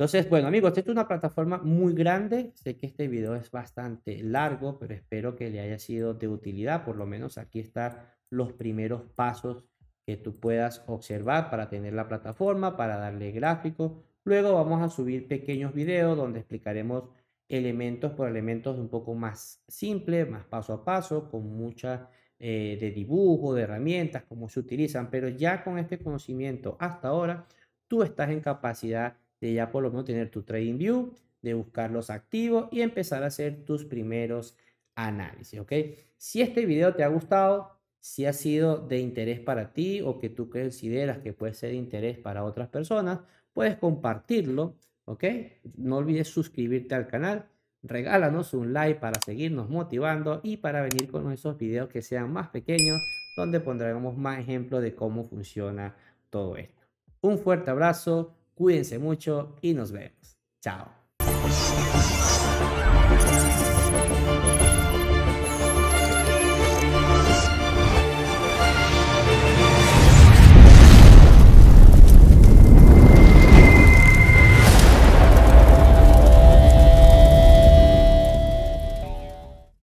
Entonces, bueno amigos, esta es una plataforma muy grande. Sé que este video es bastante largo, pero espero que le haya sido de utilidad. Por lo menos aquí están los primeros pasos que tú puedas observar para tener la plataforma, para darle gráfico. Luego vamos a subir pequeños videos donde explicaremos elementos por elementos un poco más simple, más paso a paso, con mucha eh, de dibujo, de herramientas, cómo se utilizan. Pero ya con este conocimiento hasta ahora, tú estás en capacidad de ya por lo menos tener tu trading view, de buscar los activos y empezar a hacer tus primeros análisis, ¿ok? Si este video te ha gustado, si ha sido de interés para ti o que tú consideras que puede ser de interés para otras personas, puedes compartirlo, ¿ok? No olvides suscribirte al canal, regálanos un like para seguirnos motivando y para venir con esos videos que sean más pequeños, donde pondremos más ejemplos de cómo funciona todo esto. Un fuerte abrazo Cuídense mucho y nos vemos. Chao.